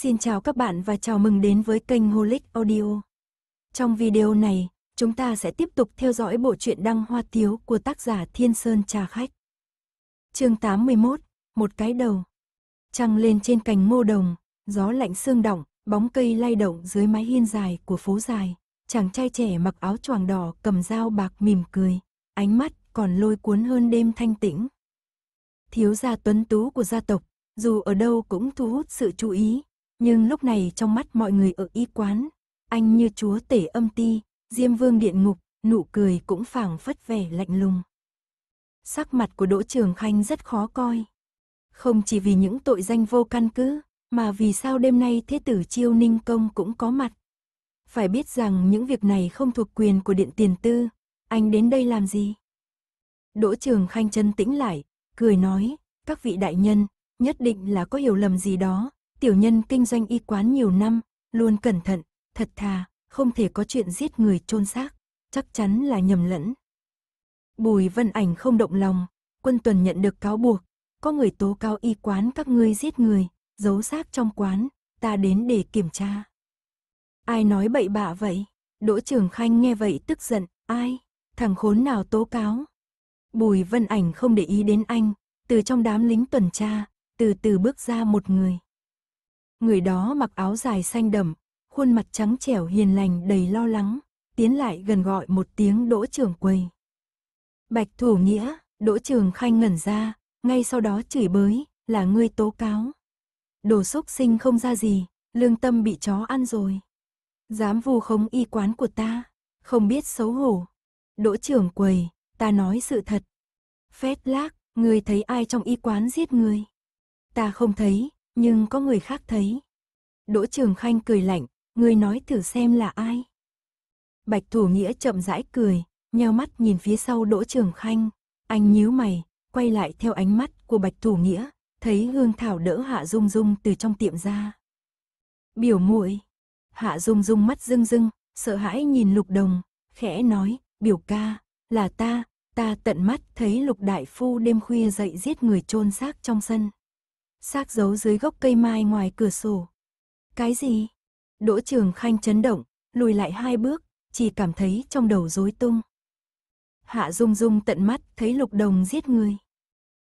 Xin chào các bạn và chào mừng đến với kênh Holic Audio. Trong video này, chúng ta sẽ tiếp tục theo dõi bộ truyện Đăng Hoa Tiếu của tác giả Thiên Sơn Trà Khách. Chương 81, một cái đầu. Trăng lên trên cành mô đồng, gió lạnh sương động, bóng cây lay động dưới mái hiên dài của phố dài. Chàng trai trẻ mặc áo choàng đỏ cầm dao bạc mỉm cười, ánh mắt còn lôi cuốn hơn đêm thanh tĩnh. Thiếu gia tuấn tú của gia tộc, dù ở đâu cũng thu hút sự chú ý, nhưng lúc này trong mắt mọi người ở y quán, anh như chúa tể âm ti, diêm vương điện ngục, nụ cười cũng phảng phất vẻ lạnh lùng. Sắc mặt của Đỗ Trường Khanh rất khó coi. Không chỉ vì những tội danh vô căn cứ, mà vì sao đêm nay thế tử Chiêu Ninh Công cũng có mặt. Phải biết rằng những việc này không thuộc quyền của điện tiền tư, anh đến đây làm gì? Đỗ Trường Khanh chân tĩnh lại, cười nói, các vị đại nhân, nhất định là có hiểu lầm gì đó, Tiểu nhân kinh doanh y quán nhiều năm, luôn cẩn thận, thật thà, không thể có chuyện giết người chôn xác, chắc chắn là nhầm lẫn. Bùi Vân Ảnh không động lòng, quân tuần nhận được cáo buộc, có người tố cáo y quán các ngươi giết người, giấu xác trong quán, ta đến để kiểm tra. Ai nói bậy bạ vậy? Đỗ Trường Khanh nghe vậy tức giận, ai? Thằng khốn nào tố cáo? Bùi Vân Ảnh không để ý đến anh, từ trong đám lính tuần tra, từ từ bước ra một người người đó mặc áo dài xanh đậm, khuôn mặt trắng trẻo hiền lành đầy lo lắng, tiến lại gần gọi một tiếng đỗ Trường quầy. Bạch thủ nghĩa, đỗ trường khanh ngẩn ra, ngay sau đó chửi bới, là ngươi tố cáo. Đồ xúc sinh không ra gì, lương tâm bị chó ăn rồi. Dám vu khống y quán của ta, không biết xấu hổ. Đỗ trưởng quầy, ta nói sự thật. Phét lác, ngươi thấy ai trong y quán giết ngươi? Ta không thấy, nhưng có người khác thấy. Đỗ Trường Khanh cười lạnh, người nói thử xem là ai. Bạch Thủ Nghĩa chậm rãi cười, nheo mắt nhìn phía sau Đỗ Trường Khanh, anh nhíu mày, quay lại theo ánh mắt của Bạch Thủ Nghĩa, thấy Hương Thảo đỡ Hạ Dung Dung từ trong tiệm ra. Biểu muội Hạ Dung Dung mắt rưng rưng, sợ hãi nhìn Lục Đồng, khẽ nói, biểu ca, là ta, ta tận mắt thấy Lục Đại Phu đêm khuya dậy giết người chôn xác trong sân xác giấu dưới gốc cây mai ngoài cửa sổ. Cái gì? Đỗ Trường Khanh chấn động, lùi lại hai bước, chỉ cảm thấy trong đầu rối tung. Hạ Dung Dung tận mắt thấy Lục Đồng giết người.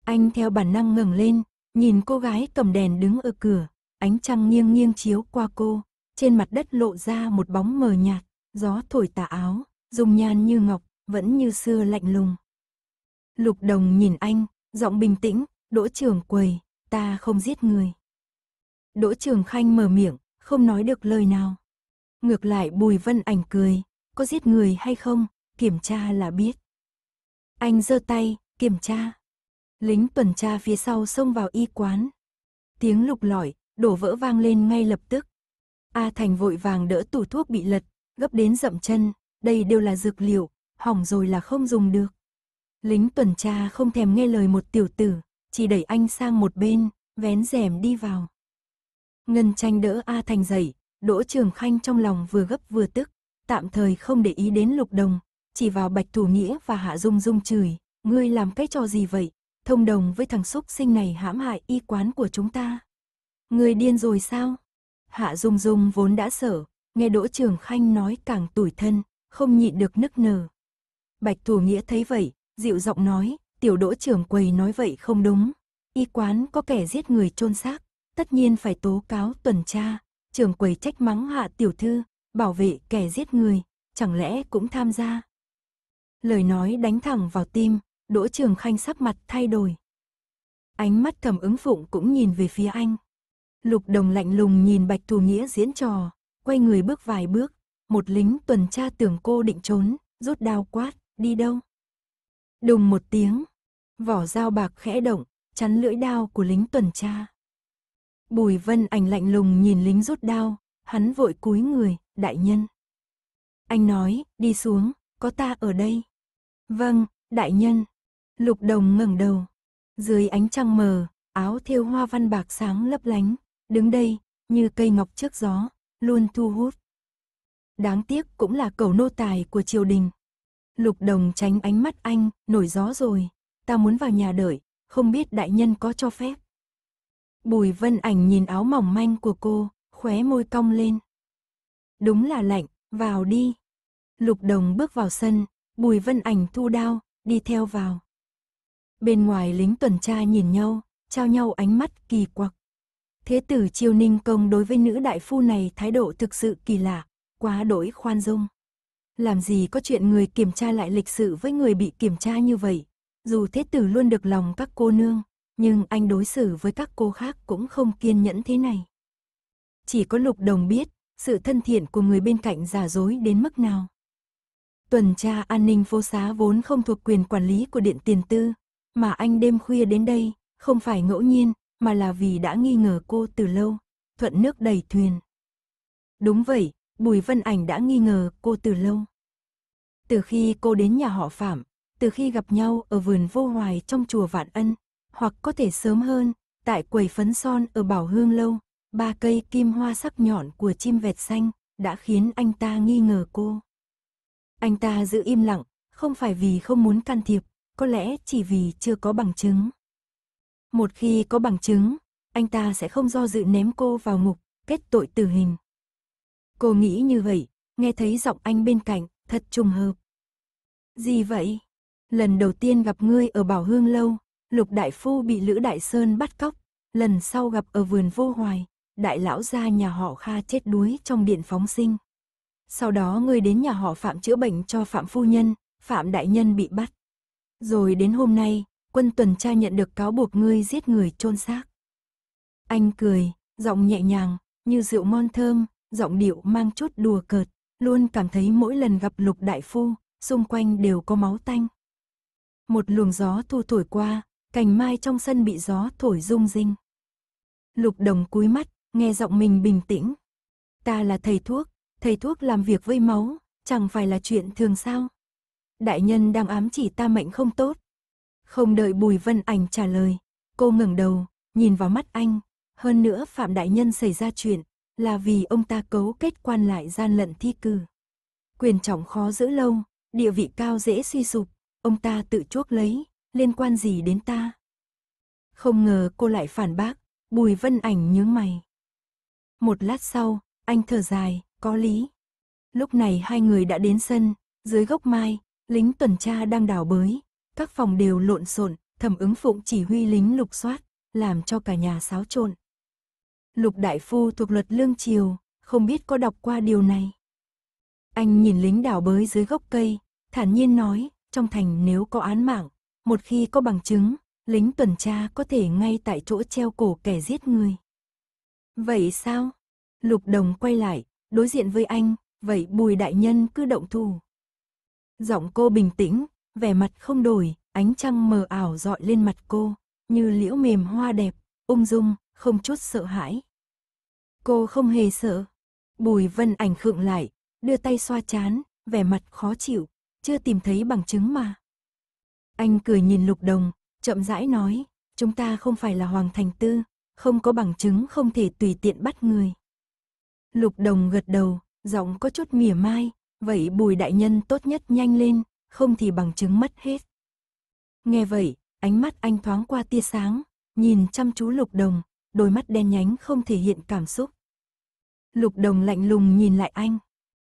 Anh theo bản năng ngẩng lên, nhìn cô gái cầm đèn đứng ở cửa, ánh trăng nghiêng nghiêng chiếu qua cô, trên mặt đất lộ ra một bóng mờ nhạt, gió thổi tà áo, dung nhan như ngọc, vẫn như xưa lạnh lùng. Lục Đồng nhìn anh, giọng bình tĩnh, đỗ trường quầy, ta không giết người. Đỗ Trường Khanh mở miệng, không nói được lời nào. Ngược lại Bùi Vân Ảnh cười, có giết người hay không, kiểm tra là biết. Anh giơ tay, kiểm tra. Lính tuần tra phía sau xông vào y quán. Tiếng lục lọi, đổ vỡ vang lên ngay lập tức. A Thành vội vàng đỡ tủ thuốc bị lật, gấp đến dậm chân, đây đều là dược liệu, hỏng rồi là không dùng được. Lính tuần tra không thèm nghe lời một tiểu tử, chỉ đẩy anh sang một bên, vén rèm đi vào. Ngân tranh đỡ A Thành dậy, Đỗ Trường Khanh trong lòng vừa gấp vừa tức, tạm thời không để ý đến lục đồng, chỉ vào Bạch Thủ Nghĩa và Hạ Dung Dung chửi, ngươi làm cái trò gì vậy, thông đồng với thằng xúc sinh này hãm hại y quán của chúng ta. Ngươi điên rồi sao? Hạ Dung Dung vốn đã sợ, nghe Đỗ Trường Khanh nói càng tủi thân, không nhịn được nức nở. Bạch Thủ Nghĩa thấy vậy, dịu giọng nói, tiểu đỗ trưởng quầy nói vậy không đúng. Y quán có kẻ giết người chôn xác, tất nhiên phải tố cáo tuần tra. Trưởng quầy trách mắng hạ tiểu thư, bảo vệ kẻ giết người, chẳng lẽ cũng tham gia. Lời nói đánh thẳng vào tim, đỗ trường khanh sắc mặt thay đổi. Ánh mắt thầm ứng phụng cũng nhìn về phía anh. Lục đồng lạnh lùng nhìn bạch thù nghĩa diễn trò, quay người bước vài bước, một lính tuần tra tưởng cô định trốn, rút đao quát, đi đâu? Đùng một tiếng, vỏ dao bạc khẽ động, chắn lưỡi đao của lính tuần tra. Bùi Vân Ảnh lạnh lùng nhìn lính rút đao, hắn vội cúi người, đại nhân. Anh nói, đi xuống, có ta ở đây. Vâng, đại nhân. Lục đồng ngẩng đầu. Dưới ánh trăng mờ, áo thêu hoa văn bạc sáng lấp lánh, đứng đây, như cây ngọc trước gió, luôn thu hút. Đáng tiếc cũng là cầu nô tài của triều đình, Lục đồng tránh ánh mắt anh, nổi gió rồi, ta muốn vào nhà đợi, không biết đại nhân có cho phép. Bùi vân ảnh nhìn áo mỏng manh của cô, khóe môi cong lên. Đúng là lạnh, vào đi. Lục đồng bước vào sân, bùi vân ảnh thu đao, đi theo vào. Bên ngoài lính tuần tra nhìn nhau, trao nhau ánh mắt kỳ quặc. Thế tử triều ninh công đối với nữ đại phu này thái độ thực sự kỳ lạ, quá đổi khoan dung làm gì có chuyện người kiểm tra lại lịch sự với người bị kiểm tra như vậy. Dù thế tử luôn được lòng các cô nương, nhưng anh đối xử với các cô khác cũng không kiên nhẫn thế này. Chỉ có lục đồng biết, sự thân thiện của người bên cạnh giả dối đến mức nào. Tuần tra an ninh phố xá vốn không thuộc quyền quản lý của điện tiền tư, mà anh đêm khuya đến đây, không phải ngẫu nhiên, mà là vì đã nghi ngờ cô từ lâu, thuận nước đầy thuyền. Đúng vậy, Bùi Vân Ảnh đã nghi ngờ cô từ lâu. Từ khi cô đến nhà họ Phạm, từ khi gặp nhau ở vườn vô hoài trong chùa Vạn Ân, hoặc có thể sớm hơn, tại quầy phấn son ở Bảo Hương Lâu, ba cây kim hoa sắc nhọn của chim vẹt xanh đã khiến anh ta nghi ngờ cô. Anh ta giữ im lặng, không phải vì không muốn can thiệp, có lẽ chỉ vì chưa có bằng chứng. Một khi có bằng chứng, anh ta sẽ không do dự ném cô vào ngục, kết tội tử hình. Cô nghĩ như vậy, nghe thấy giọng anh bên cạnh, thật trùng hợp. Gì vậy? Lần đầu tiên gặp ngươi ở Bảo Hương Lâu, Lục Đại Phu bị Lữ Đại Sơn bắt cóc, lần sau gặp ở vườn vô hoài, đại lão gia nhà họ Kha chết đuối trong điện phóng sinh. Sau đó ngươi đến nhà họ Phạm chữa bệnh cho Phạm Phu Nhân, Phạm Đại Nhân bị bắt. Rồi đến hôm nay, quân tuần tra nhận được cáo buộc ngươi giết người chôn xác. Anh cười, giọng nhẹ nhàng, như rượu mon thơm, giọng điệu mang chút đùa cợt, luôn cảm thấy mỗi lần gặp lục đại phu, xung quanh đều có máu tanh. Một luồng gió thu thổi qua, cành mai trong sân bị gió thổi rung rinh. Lục đồng cúi mắt, nghe giọng mình bình tĩnh. Ta là thầy thuốc, thầy thuốc làm việc với máu, chẳng phải là chuyện thường sao. Đại nhân đang ám chỉ ta mệnh không tốt. Không đợi Bùi Vân Ảnh trả lời, cô ngẩng đầu, nhìn vào mắt anh. Hơn nữa Phạm Đại Nhân xảy ra chuyện, là vì ông ta cấu kết quan lại gian lận thi cử. Quyền trọng khó giữ lâu, địa vị cao dễ suy sụp, ông ta tự chuốc lấy, liên quan gì đến ta? Không ngờ cô lại phản bác, Bùi Vân Ảnh nhướng mày. Một lát sau, anh thở dài, có lý. Lúc này hai người đã đến sân, dưới gốc mai, lính tuần tra đang đào bới, các phòng đều lộn xộn, thẩm ứng phụng chỉ huy lính lục soát, làm cho cả nhà xáo trộn. Lục Đại Phu thuộc luật lương triều, không biết có đọc qua điều này. Anh nhìn lính đảo bới dưới gốc cây, thản nhiên nói, trong thành nếu có án mạng, một khi có bằng chứng, lính tuần tra có thể ngay tại chỗ treo cổ kẻ giết người. Vậy sao? Lục Đồng quay lại, đối diện với anh, vậy Bùi Đại Nhân cứ động thủ. Giọng cô bình tĩnh, vẻ mặt không đổi, ánh trăng mờ ảo dọi lên mặt cô, như liễu mềm hoa đẹp, ung dung, không chút sợ hãi. Cô không hề sợ. Bùi vân ảnh khựng lại, đưa tay xoa chán, vẻ mặt khó chịu, chưa tìm thấy bằng chứng mà. Anh cười nhìn lục đồng, chậm rãi nói, chúng ta không phải là hoàng thành tư, không có bằng chứng không thể tùy tiện bắt người. Lục đồng gật đầu, giọng có chút mỉa mai, vậy bùi đại nhân tốt nhất nhanh lên, không thì bằng chứng mất hết. Nghe vậy, ánh mắt anh thoáng qua tia sáng, nhìn chăm chú lục đồng, đôi mắt đen nhánh không thể hiện cảm xúc. Lục Đồng lạnh lùng nhìn lại anh.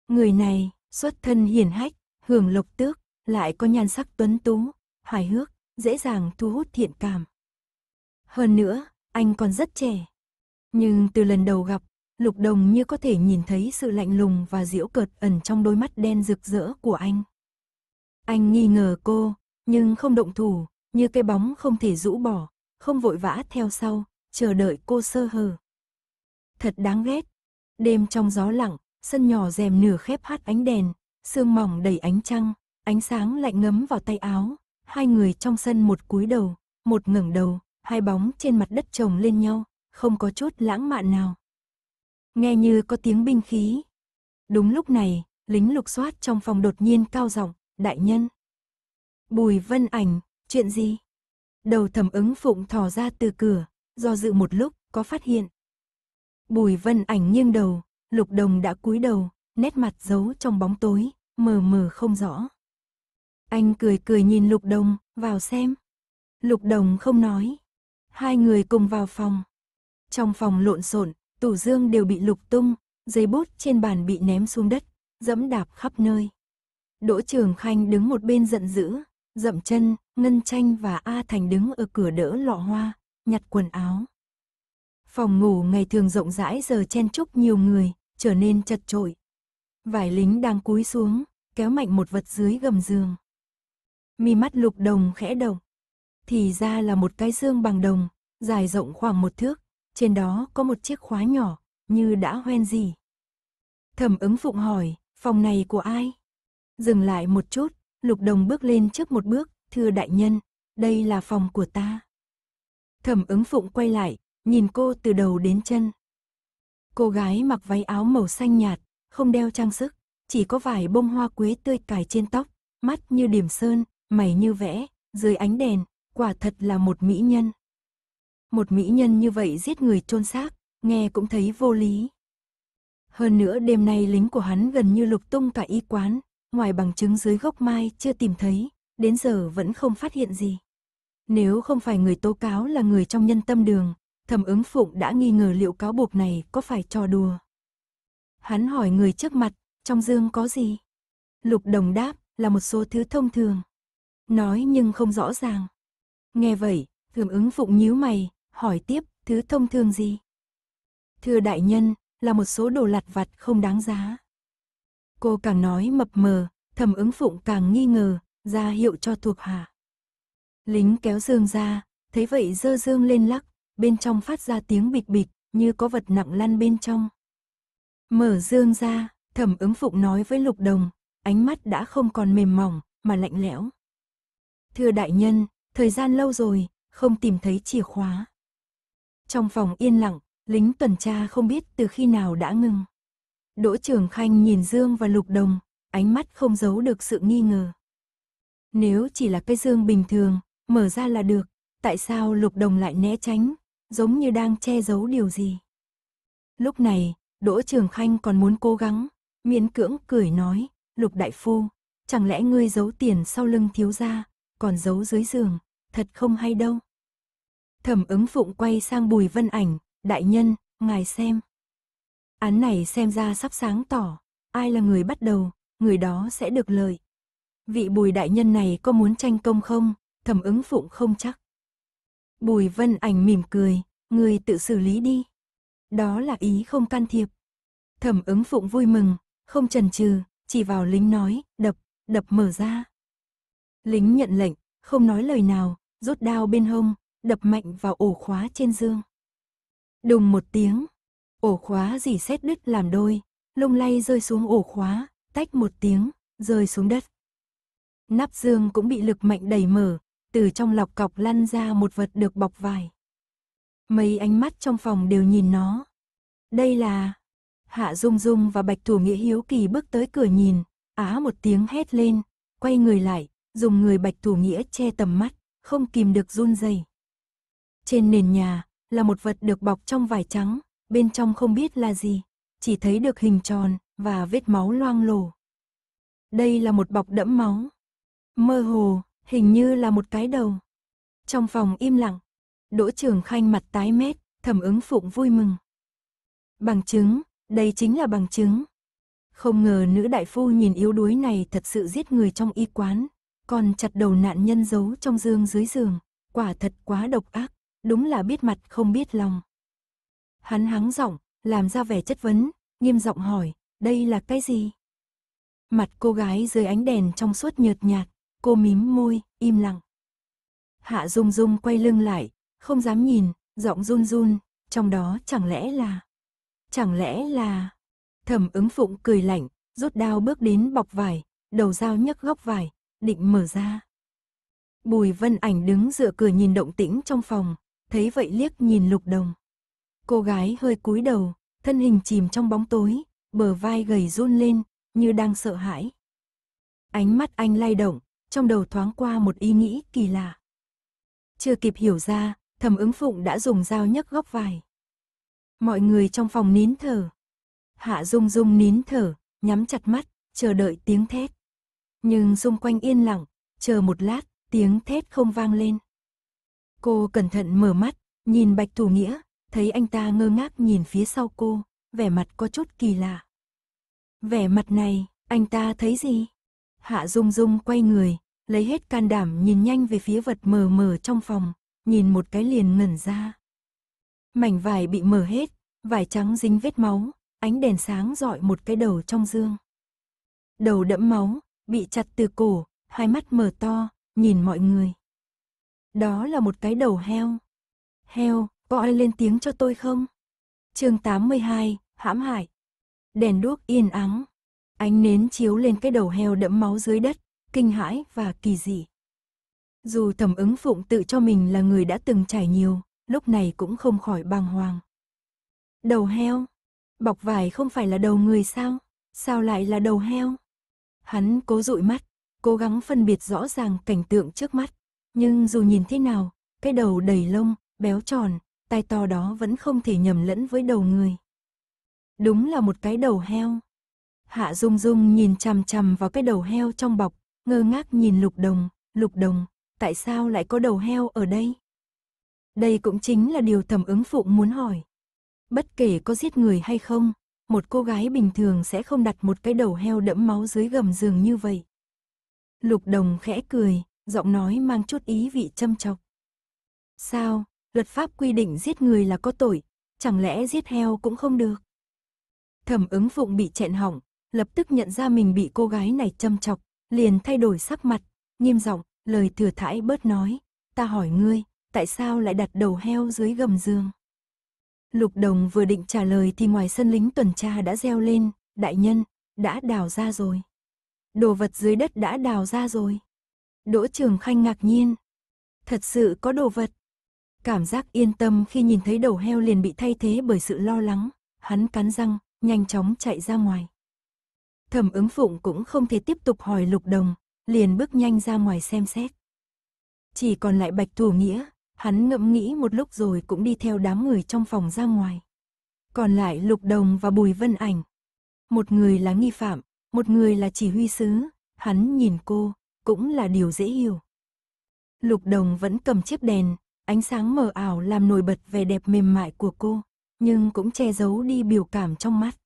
Người này, xuất thân hiền hách, hưởng lộc tước, lại có nhan sắc tuấn tú, hài hước, dễ dàng thu hút thiện cảm. Hơn nữa, anh còn rất trẻ. Nhưng từ lần đầu gặp, Lục Đồng như có thể nhìn thấy sự lạnh lùng và diễu cợt ẩn trong đôi mắt đen rực rỡ của anh. Anh nghi ngờ cô, nhưng không động thủ, như cái bóng không thể rũ bỏ, không vội vã theo sau, chờ đợi cô sơ hở. Thật đáng ghét, Đêm trong gió lặng, sân nhỏ rèm nửa khép hát ánh đèn, sương mỏng đầy ánh trăng, ánh sáng lạnh ngấm vào tay áo. Hai người trong sân một cúi đầu, một ngẩng đầu, hai bóng trên mặt đất chồng lên nhau, không có chút lãng mạn nào. Nghe như có tiếng binh khí. Đúng lúc này, lính lục soát trong phòng đột nhiên cao giọng, đại nhân. Bùi vân ảnh, chuyện gì? Đầu thẩm ứng phụng thò ra từ cửa, do dự một lúc, có phát hiện, Bùi vân ảnh nghiêng đầu, lục đồng đã cúi đầu, nét mặt giấu trong bóng tối, mờ mờ không rõ. Anh cười cười nhìn lục đồng, vào xem. Lục đồng không nói. Hai người cùng vào phòng. Trong phòng lộn xộn, tủ dương đều bị lục tung, giấy bút trên bàn bị ném xuống đất, dẫm đạp khắp nơi. Đỗ Trường Khanh đứng một bên giận dữ, dậm chân, Ngân Tranh và A Thành đứng ở cửa đỡ lọ hoa, nhặt quần áo, Phòng ngủ ngày thường rộng rãi giờ chen chúc nhiều người, trở nên chật trội. Vài lính đang cúi xuống, kéo mạnh một vật dưới gầm giường. Mi mắt lục đồng khẽ động. Thì ra là một cái dương bằng đồng, dài rộng khoảng một thước, trên đó có một chiếc khóa nhỏ, như đã hoen gì. Thẩm ứng phụng hỏi, phòng này của ai? Dừng lại một chút, lục đồng bước lên trước một bước, thưa đại nhân, đây là phòng của ta. Thẩm ứng phụng quay lại, nhìn cô từ đầu đến chân. Cô gái mặc váy áo màu xanh nhạt, không đeo trang sức, chỉ có vài bông hoa quế tươi cài trên tóc, mắt như điểm sơn, mày như vẽ, dưới ánh đèn, quả thật là một mỹ nhân. Một mỹ nhân như vậy giết người chôn xác, nghe cũng thấy vô lý. Hơn nữa đêm nay lính của hắn gần như lục tung cả y quán, ngoài bằng chứng dưới gốc mai chưa tìm thấy, đến giờ vẫn không phát hiện gì. Nếu không phải người tố cáo là người trong nhân tâm đường, thẩm ứng phụng đã nghi ngờ liệu cáo buộc này có phải trò đùa. Hắn hỏi người trước mặt, trong dương có gì? Lục đồng đáp, là một số thứ thông thường. Nói nhưng không rõ ràng. Nghe vậy, thẩm ứng phụng nhíu mày, hỏi tiếp, thứ thông thường gì? Thưa đại nhân, là một số đồ lặt vặt không đáng giá. Cô càng nói mập mờ, thẩm ứng phụng càng nghi ngờ, ra hiệu cho thuộc hạ. Lính kéo dương ra, thấy vậy dơ dương lên lắc, bên trong phát ra tiếng bịch bịch, như có vật nặng lăn bên trong. Mở dương ra, thẩm ứng phụng nói với lục đồng, ánh mắt đã không còn mềm mỏng, mà lạnh lẽo. Thưa đại nhân, thời gian lâu rồi, không tìm thấy chìa khóa. Trong phòng yên lặng, lính tuần tra không biết từ khi nào đã ngừng. Đỗ Trường Khanh nhìn Dương và Lục Đồng, ánh mắt không giấu được sự nghi ngờ. Nếu chỉ là cây dương bình thường, mở ra là được, tại sao Lục Đồng lại né tránh, giống như đang che giấu điều gì. Lúc này, Đỗ Trường Khanh còn muốn cố gắng, miễn cưỡng cười nói, Lục Đại Phu, chẳng lẽ ngươi giấu tiền sau lưng thiếu gia, còn giấu dưới giường, thật không hay đâu. Thẩm ứng phụng quay sang bùi vân ảnh, đại nhân, ngài xem. Án này xem ra sắp sáng tỏ, ai là người bắt đầu, người đó sẽ được lợi. Vị bùi đại nhân này có muốn tranh công không, thẩm ứng phụng không chắc. Bùi Vân Ảnh mỉm cười, người tự xử lý đi. Đó là ý không can thiệp. Thẩm ứng phụng vui mừng, không chần chừ, chỉ vào lính nói, đập, đập mở ra. Lính nhận lệnh, không nói lời nào, rút đao bên hông, đập mạnh vào ổ khóa trên dương. Đùng một tiếng, ổ khóa dì xét đứt làm đôi, lung lay rơi xuống ổ khóa, tách một tiếng, rơi xuống đất. Nắp dương cũng bị lực mạnh đẩy mở, từ trong lọc cọc lăn ra một vật được bọc vải. Mấy ánh mắt trong phòng đều nhìn nó. Đây là... Hạ Dung Dung và Bạch Thủ Nghĩa hiếu kỳ bước tới cửa nhìn, á một tiếng hét lên, quay người lại, dùng người Bạch Thủ Nghĩa che tầm mắt, không kìm được run rẩy. Trên nền nhà là một vật được bọc trong vải trắng, bên trong không biết là gì, chỉ thấy được hình tròn và vết máu loang lổ. Đây là một bọc đẫm máu. Mơ hồ, hình như là một cái đầu. Trong phòng im lặng, Đỗ Trường Khanh mặt tái mét, thẩm ứng phụng vui mừng. Bằng chứng, đây chính là bằng chứng. Không ngờ nữ đại phu nhìn yếu đuối này thật sự giết người trong y quán, còn chặt đầu nạn nhân giấu trong dương dưới giường, quả thật quá độc ác, đúng là biết mặt không biết lòng. Hắn hắng giọng, làm ra vẻ chất vấn, nghiêm giọng hỏi, đây là cái gì? Mặt cô gái dưới ánh đèn trong suốt nhợt nhạt, Cô mím môi, im lặng. Hạ Dung Dung quay lưng lại, không dám nhìn, giọng run run, trong đó chẳng lẽ là... Chẳng lẽ là... Thẩm ứng phụng cười lạnh, rút đao bước đến bọc vải, đầu dao nhấc góc vải, định mở ra. Bùi Vân Ảnh đứng dựa cửa nhìn động tĩnh trong phòng, thấy vậy liếc nhìn Lục Đồng. Cô gái hơi cúi đầu, thân hình chìm trong bóng tối, bờ vai gầy run lên, như đang sợ hãi. Ánh mắt anh lay động, trong đầu thoáng qua một ý nghĩ kỳ lạ. Chưa kịp hiểu ra, thẩm ứng phụng đã dùng dao nhấc góc vải. Mọi người trong phòng nín thở. Hạ Dung Dung nín thở, nhắm chặt mắt, chờ đợi tiếng thét. Nhưng xung quanh yên lặng, chờ một lát, tiếng thét không vang lên. Cô cẩn thận mở mắt, nhìn Bạch Thủ Nghĩa, thấy anh ta ngơ ngác nhìn phía sau cô, vẻ mặt có chút kỳ lạ. Vẻ mặt này, anh ta thấy gì? Hạ Dung Dung quay người, lấy hết can đảm nhìn nhanh về phía vật mờ mờ trong phòng, nhìn một cái liền ngẩn ra. Mảnh vải bị mở hết, vải trắng dính vết máu, ánh đèn sáng dọi một cái đầu trong dương. Đầu đẫm máu, bị chặt từ cổ, hai mắt mở to, nhìn mọi người. Đó là một cái đầu heo. Heo, gọi lên tiếng cho tôi không? chương 82, hãm hại. Đèn đuốc yên ắng, Ánh nến chiếu lên cái đầu heo đẫm máu dưới đất, kinh hãi và kỳ dị. Dù thẩm ứng phụng tự cho mình là người đã từng trải nhiều, lúc này cũng không khỏi bàng hoàng. Đầu heo? Bọc vải không phải là đầu người sao? Sao lại là đầu heo? Hắn cố dụi mắt, cố gắng phân biệt rõ ràng cảnh tượng trước mắt. Nhưng dù nhìn thế nào, cái đầu đầy lông, béo tròn, tai to đó vẫn không thể nhầm lẫn với đầu người. Đúng là một cái đầu heo. Hạ Dung Dung nhìn chằm chằm vào cái đầu heo trong bọc, ngơ ngác nhìn Lục Đồng, Lục Đồng, tại sao lại có đầu heo ở đây? Đây cũng chính là điều Thẩm ứng Phụng muốn hỏi. Bất kể có giết người hay không, một cô gái bình thường sẽ không đặt một cái đầu heo đẫm máu dưới gầm giường như vậy. Lục Đồng khẽ cười, giọng nói mang chút ý vị châm chọc. Sao, luật pháp quy định giết người là có tội, chẳng lẽ giết heo cũng không được? Thẩm ứng phụng bị chẹn họng lập tức nhận ra mình bị cô gái này châm chọc, liền thay đổi sắc mặt, nghiêm giọng, lời thừa thãi bớt nói, ta hỏi ngươi, tại sao lại đặt đầu heo dưới gầm giường? Lục Đồng vừa định trả lời thì ngoài sân lính tuần tra đã reo lên, đại nhân, đã đào ra rồi. Đồ vật dưới đất đã đào ra rồi. Đỗ Trường Khanh ngạc nhiên. Thật sự có đồ vật. Cảm giác yên tâm khi nhìn thấy đầu heo liền bị thay thế bởi sự lo lắng, hắn cắn răng, nhanh chóng chạy ra ngoài. Thẩm ứng phụng cũng không thể tiếp tục hỏi lục đồng, liền bước nhanh ra ngoài xem xét. Chỉ còn lại bạch thủ nghĩa, hắn ngẫm nghĩ một lúc rồi cũng đi theo đám người trong phòng ra ngoài. Còn lại lục đồng và bùi vân ảnh. Một người là nghi phạm, một người là chỉ huy sứ, hắn nhìn cô, cũng là điều dễ hiểu. Lục đồng vẫn cầm chiếc đèn, ánh sáng mờ ảo làm nổi bật vẻ đẹp mềm mại của cô, nhưng cũng che giấu đi biểu cảm trong mắt.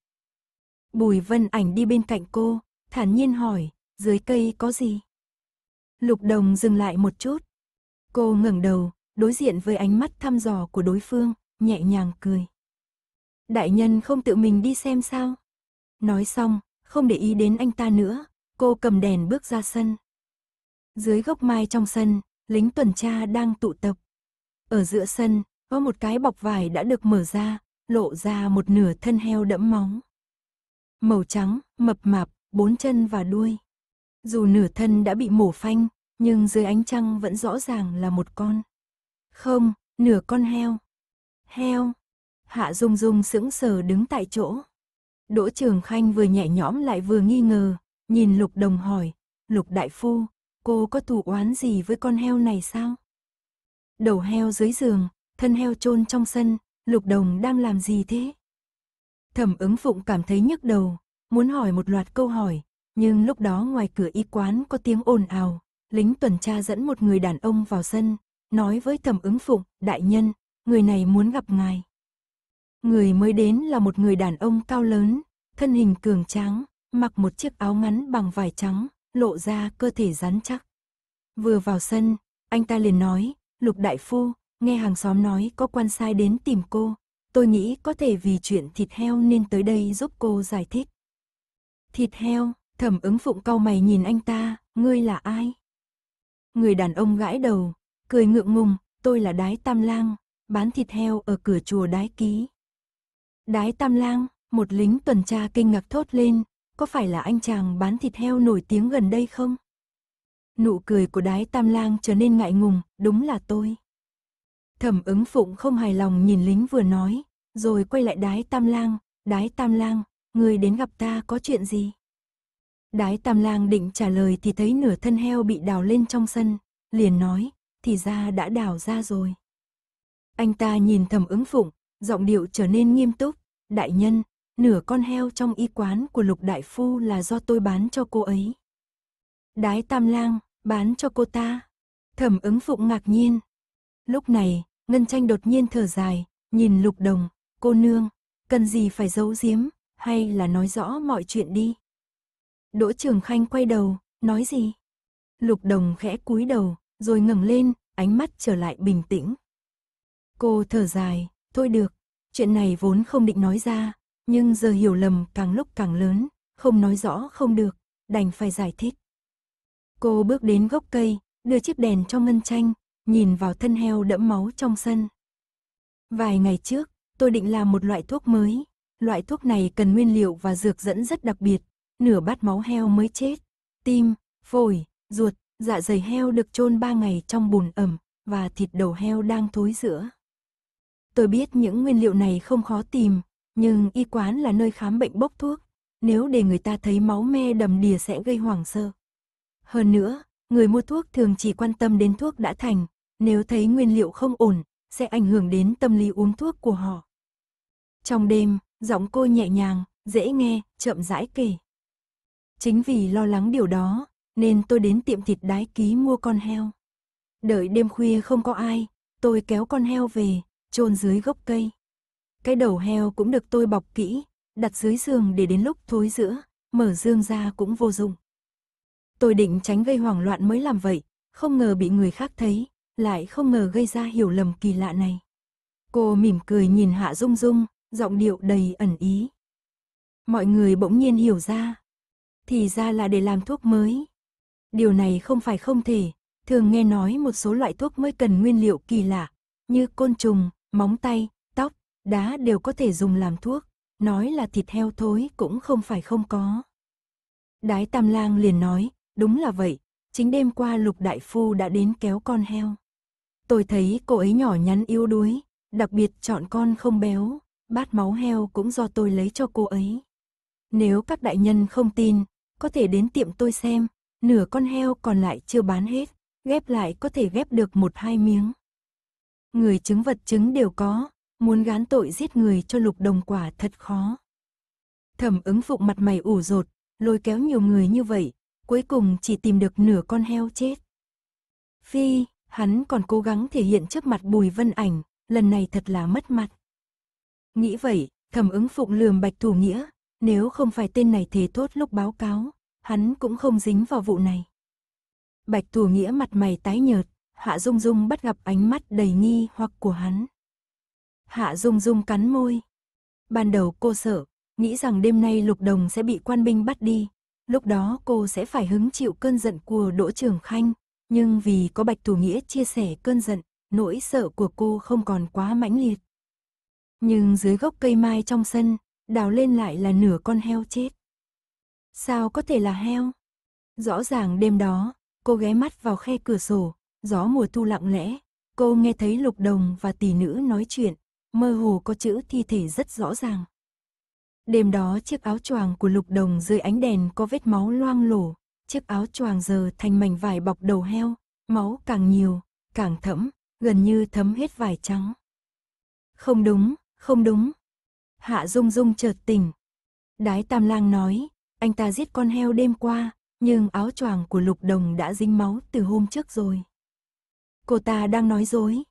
Bùi vân ảnh đi bên cạnh cô, thản nhiên hỏi, dưới cây có gì? Lục đồng dừng lại một chút. Cô ngẩng đầu, đối diện với ánh mắt thăm dò của đối phương, nhẹ nhàng cười. Đại nhân không tự mình đi xem sao? Nói xong, không để ý đến anh ta nữa, cô cầm đèn bước ra sân. Dưới gốc mai trong sân, lính tuần tra đang tụ tập. Ở giữa sân, có một cái bọc vải đã được mở ra, lộ ra một nửa thân heo đẫm móng màu trắng, mập mạp, bốn chân và đuôi. Dù nửa thân đã bị mổ phanh, nhưng dưới ánh trăng vẫn rõ ràng là một con. Không, nửa con heo. Heo. Hạ Dung Dung sững sờ đứng tại chỗ. Đỗ Trường Khanh vừa nhẹ nhõm lại vừa nghi ngờ, nhìn Lục Đồng hỏi, Lục Đại Phu, cô có thù oán gì với con heo này sao? Đầu heo dưới giường, thân heo chôn trong sân, Lục Đồng đang làm gì thế? Thẩm ứng phụng cảm thấy nhức đầu, muốn hỏi một loạt câu hỏi, nhưng lúc đó ngoài cửa y quán có tiếng ồn ào, lính tuần tra dẫn một người đàn ông vào sân, nói với thẩm ứng phụng, đại nhân, người này muốn gặp ngài. Người mới đến là một người đàn ông cao lớn, thân hình cường tráng, mặc một chiếc áo ngắn bằng vải trắng, lộ ra cơ thể rắn chắc. Vừa vào sân, anh ta liền nói, Lục Đại Phu, nghe hàng xóm nói có quan sai đến tìm cô, Tôi nghĩ có thể vì chuyện thịt heo nên tới đây giúp cô giải thích. Thịt heo, thẩm ứng phụng cau mày nhìn anh ta, ngươi là ai? Người đàn ông gãi đầu, cười ngượng ngùng, tôi là đái tam lang, bán thịt heo ở cửa chùa đái ký. Đái tam lang, một lính tuần tra kinh ngạc thốt lên, có phải là anh chàng bán thịt heo nổi tiếng gần đây không? Nụ cười của đái tam lang trở nên ngại ngùng, đúng là tôi. Thẩm ứng phụng không hài lòng nhìn lính vừa nói, rồi quay lại đái tam lang, đái tam lang, người đến gặp ta có chuyện gì? Đái tam lang định trả lời thì thấy nửa thân heo bị đào lên trong sân, liền nói, thì ra đã đào ra rồi. Anh ta nhìn thẩm ứng phụng, giọng điệu trở nên nghiêm túc, đại nhân, nửa con heo trong y quán của lục đại phu là do tôi bán cho cô ấy. Đái tam lang, bán cho cô ta. Thẩm ứng phụng ngạc nhiên. Lúc này, Ngân tranh đột nhiên thở dài, nhìn lục đồng, cô nương, cần gì phải giấu giếm, hay là nói rõ mọi chuyện đi. Đỗ Trường Khanh quay đầu, nói gì? Lục đồng khẽ cúi đầu, rồi ngẩng lên, ánh mắt trở lại bình tĩnh. Cô thở dài, thôi được, chuyện này vốn không định nói ra, nhưng giờ hiểu lầm càng lúc càng lớn, không nói rõ không được, đành phải giải thích. Cô bước đến gốc cây, đưa chiếc đèn cho Ngân Tranh, nhìn vào thân heo đẫm máu trong sân. Vài ngày trước, tôi định làm một loại thuốc mới. Loại thuốc này cần nguyên liệu và dược dẫn rất đặc biệt, nửa bát máu heo mới chết. Tim, phổi, ruột, dạ dày heo được chôn ba ngày trong bùn ẩm và thịt đầu heo đang thối rữa. Tôi biết những nguyên liệu này không khó tìm, nhưng y quán là nơi khám bệnh bốc thuốc, nếu để người ta thấy máu me đầm đìa sẽ gây hoảng sợ. Hơn nữa, người mua thuốc thường chỉ quan tâm đến thuốc đã thành, nếu thấy nguyên liệu không ổn, sẽ ảnh hưởng đến tâm lý uống thuốc của họ. Trong đêm, giọng cô nhẹ nhàng, dễ nghe, chậm rãi kể. Chính vì lo lắng điều đó, nên tôi đến tiệm thịt đái ký mua con heo. Đợi đêm khuya không có ai, tôi kéo con heo về, chôn dưới gốc cây. Cái đầu heo cũng được tôi bọc kỹ, đặt dưới giường để đến lúc thối giữa, mở dương ra cũng vô dụng. Tôi định tránh gây hoảng loạn mới làm vậy, không ngờ bị người khác thấy, lại không ngờ gây ra hiểu lầm kỳ lạ này. Cô mỉm cười nhìn Hạ Dung Dung, giọng điệu đầy ẩn ý. Mọi người bỗng nhiên hiểu ra. Thì ra là để làm thuốc mới. Điều này không phải không thể, thường nghe nói một số loại thuốc mới cần nguyên liệu kỳ lạ, như côn trùng, móng tay, tóc, đá đều có thể dùng làm thuốc, nói là thịt heo thối cũng không phải không có. Đái Tam Lang liền nói, đúng là vậy, chính đêm qua Lục Đại Phu đã đến kéo con heo. Tôi thấy cô ấy nhỏ nhắn yếu đuối, đặc biệt chọn con không béo, bát máu heo cũng do tôi lấy cho cô ấy. Nếu các đại nhân không tin, có thể đến tiệm tôi xem, nửa con heo còn lại chưa bán hết, ghép lại có thể ghép được một hai miếng. Người chứng vật chứng đều có, muốn gán tội giết người cho lục đồng quả thật khó. Thẩm ứng phụng mặt mày ủ rột, lôi kéo nhiều người như vậy, cuối cùng chỉ tìm được nửa con heo chết. Phi, Hắn còn cố gắng thể hiện trước mặt bùi vân ảnh, lần này thật là mất mặt. Nghĩ vậy, thẩm ứng phụng lườm bạch thủ nghĩa, nếu không phải tên này thế tốt lúc báo cáo, hắn cũng không dính vào vụ này. Bạch thủ nghĩa mặt mày tái nhợt, Hạ Dung Dung bắt gặp ánh mắt đầy nghi hoặc của hắn. Hạ Dung Dung cắn môi. Ban đầu cô sợ, nghĩ rằng đêm nay Lục Đồng sẽ bị quan binh bắt đi. Lúc đó cô sẽ phải hứng chịu cơn giận của Đỗ Trường Khanh, nhưng vì có Bạch Thủ Nghĩa chia sẻ cơn giận, nỗi sợ của cô không còn quá mãnh liệt. Nhưng dưới gốc cây mai trong sân, đào lên lại là nửa con heo chết. Sao có thể là heo? Rõ ràng đêm đó, cô ghé mắt vào khe cửa sổ, gió mùa thu lặng lẽ, cô nghe thấy lục đồng và tỷ nữ nói chuyện, mơ hồ có chữ thi thể rất rõ ràng. Đêm đó chiếc áo choàng của lục đồng dưới ánh đèn có vết máu loang lổ, chiếc áo choàng giờ thành mảnh vải bọc đầu heo, máu càng nhiều, càng thẫm, gần như thấm hết vải trắng. Không đúng, không đúng. Hạ Dung Dung chợt tỉnh. Đái Tam Lang nói, anh ta giết con heo đêm qua, nhưng áo choàng của Lục Đồng đã dính máu từ hôm trước rồi. Cô ta đang nói dối.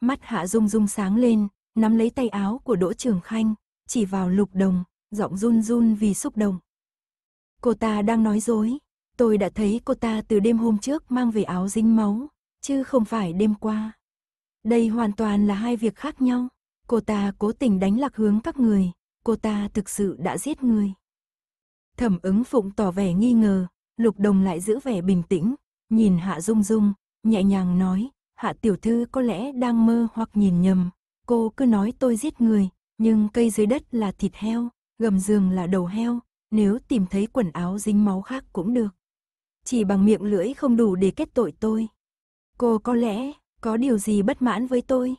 Mắt Hạ Dung Dung sáng lên, nắm lấy tay áo của Đỗ Trường Khanh, chỉ vào Lục Đồng, giọng run run vì xúc động. Cô ta đang nói dối. Tôi đã thấy cô ta từ đêm hôm trước mang về áo dính máu, chứ không phải đêm qua. Đây hoàn toàn là hai việc khác nhau. Cô ta cố tình đánh lạc hướng các người, cô ta thực sự đã giết người. Thẩm ứng phụng tỏ vẻ nghi ngờ, lục đồng lại giữ vẻ bình tĩnh, nhìn hạ dung dung, nhẹ nhàng nói, hạ tiểu thư có lẽ đang mơ hoặc nhìn nhầm, cô cứ nói tôi giết người, nhưng cây dưới đất là thịt heo, gầm giường là đầu heo, nếu tìm thấy quần áo dính máu khác cũng được chỉ bằng miệng lưỡi không đủ để kết tội tôi. Cô có lẽ có điều gì bất mãn với tôi?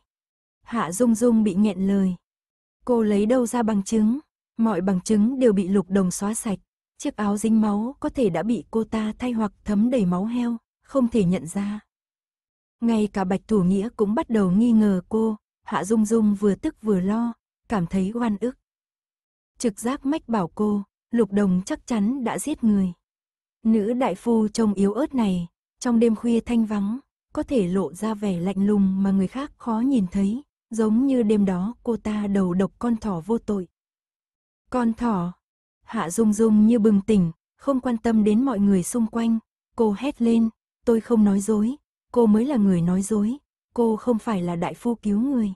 Hạ Dung Dung bị nghẹn lời. Cô lấy đâu ra bằng chứng? Mọi bằng chứng đều bị lục đồng xóa sạch. Chiếc áo dính máu có thể đã bị cô ta thay hoặc thấm đầy máu heo, không thể nhận ra. Ngay cả Bạch Thủ Nghĩa cũng bắt đầu nghi ngờ cô, Hạ Dung Dung vừa tức vừa lo, cảm thấy oan ức. Trực giác mách bảo cô, Lục Đồng chắc chắn đã giết người. Nữ đại phu trông yếu ớt này, trong đêm khuya thanh vắng, có thể lộ ra vẻ lạnh lùng mà người khác khó nhìn thấy, giống như đêm đó cô ta đầu độc con thỏ vô tội. Con thỏ, hạ dung dung như bừng tỉnh, không quan tâm đến mọi người xung quanh, cô hét lên, tôi không nói dối, cô mới là người nói dối, cô không phải là đại phu cứu người.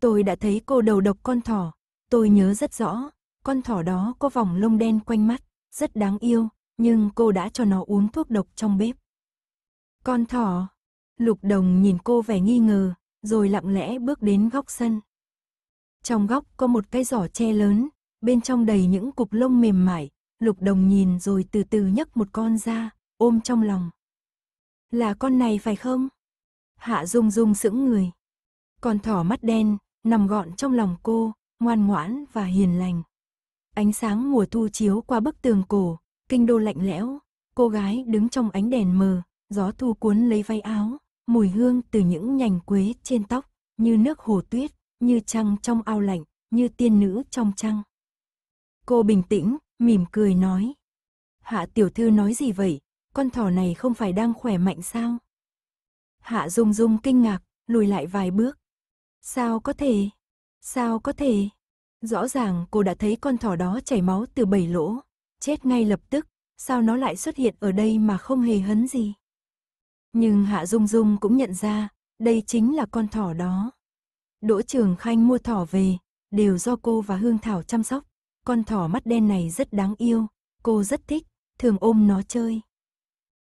Tôi đã thấy cô đầu độc con thỏ, tôi nhớ rất rõ, con thỏ đó có vòng lông đen quanh mắt, rất đáng yêu, nhưng cô đã cho nó uống thuốc độc trong bếp. Con thỏ, lục đồng nhìn cô vẻ nghi ngờ, rồi lặng lẽ bước đến góc sân. Trong góc có một cái giỏ tre lớn, bên trong đầy những cục lông mềm mại, lục đồng nhìn rồi từ từ nhấc một con ra, ôm trong lòng. Là con này phải không? Hạ Dung Dung sững người. Con thỏ mắt đen, nằm gọn trong lòng cô, ngoan ngoãn và hiền lành. Ánh sáng mùa thu chiếu qua bức tường cổ, Kinh đô lạnh lẽo, cô gái đứng trong ánh đèn mờ, gió thu cuốn lấy váy áo, mùi hương từ những nhành quế trên tóc, như nước hồ tuyết, như trăng trong ao lạnh, như tiên nữ trong trăng. Cô bình tĩnh, mỉm cười nói. Hạ tiểu thư nói gì vậy, con thỏ này không phải đang khỏe mạnh sao? Hạ Dung Dung kinh ngạc, lùi lại vài bước. Sao có thể? Sao có thể? Rõ ràng cô đã thấy con thỏ đó chảy máu từ bảy lỗ, chết ngay lập tức, sao nó lại xuất hiện ở đây mà không hề hấn gì. Nhưng Hạ Dung Dung cũng nhận ra, đây chính là con thỏ đó. Đỗ Trường Khanh mua thỏ về, đều do cô và Hương Thảo chăm sóc. Con thỏ mắt đen này rất đáng yêu, cô rất thích, thường ôm nó chơi.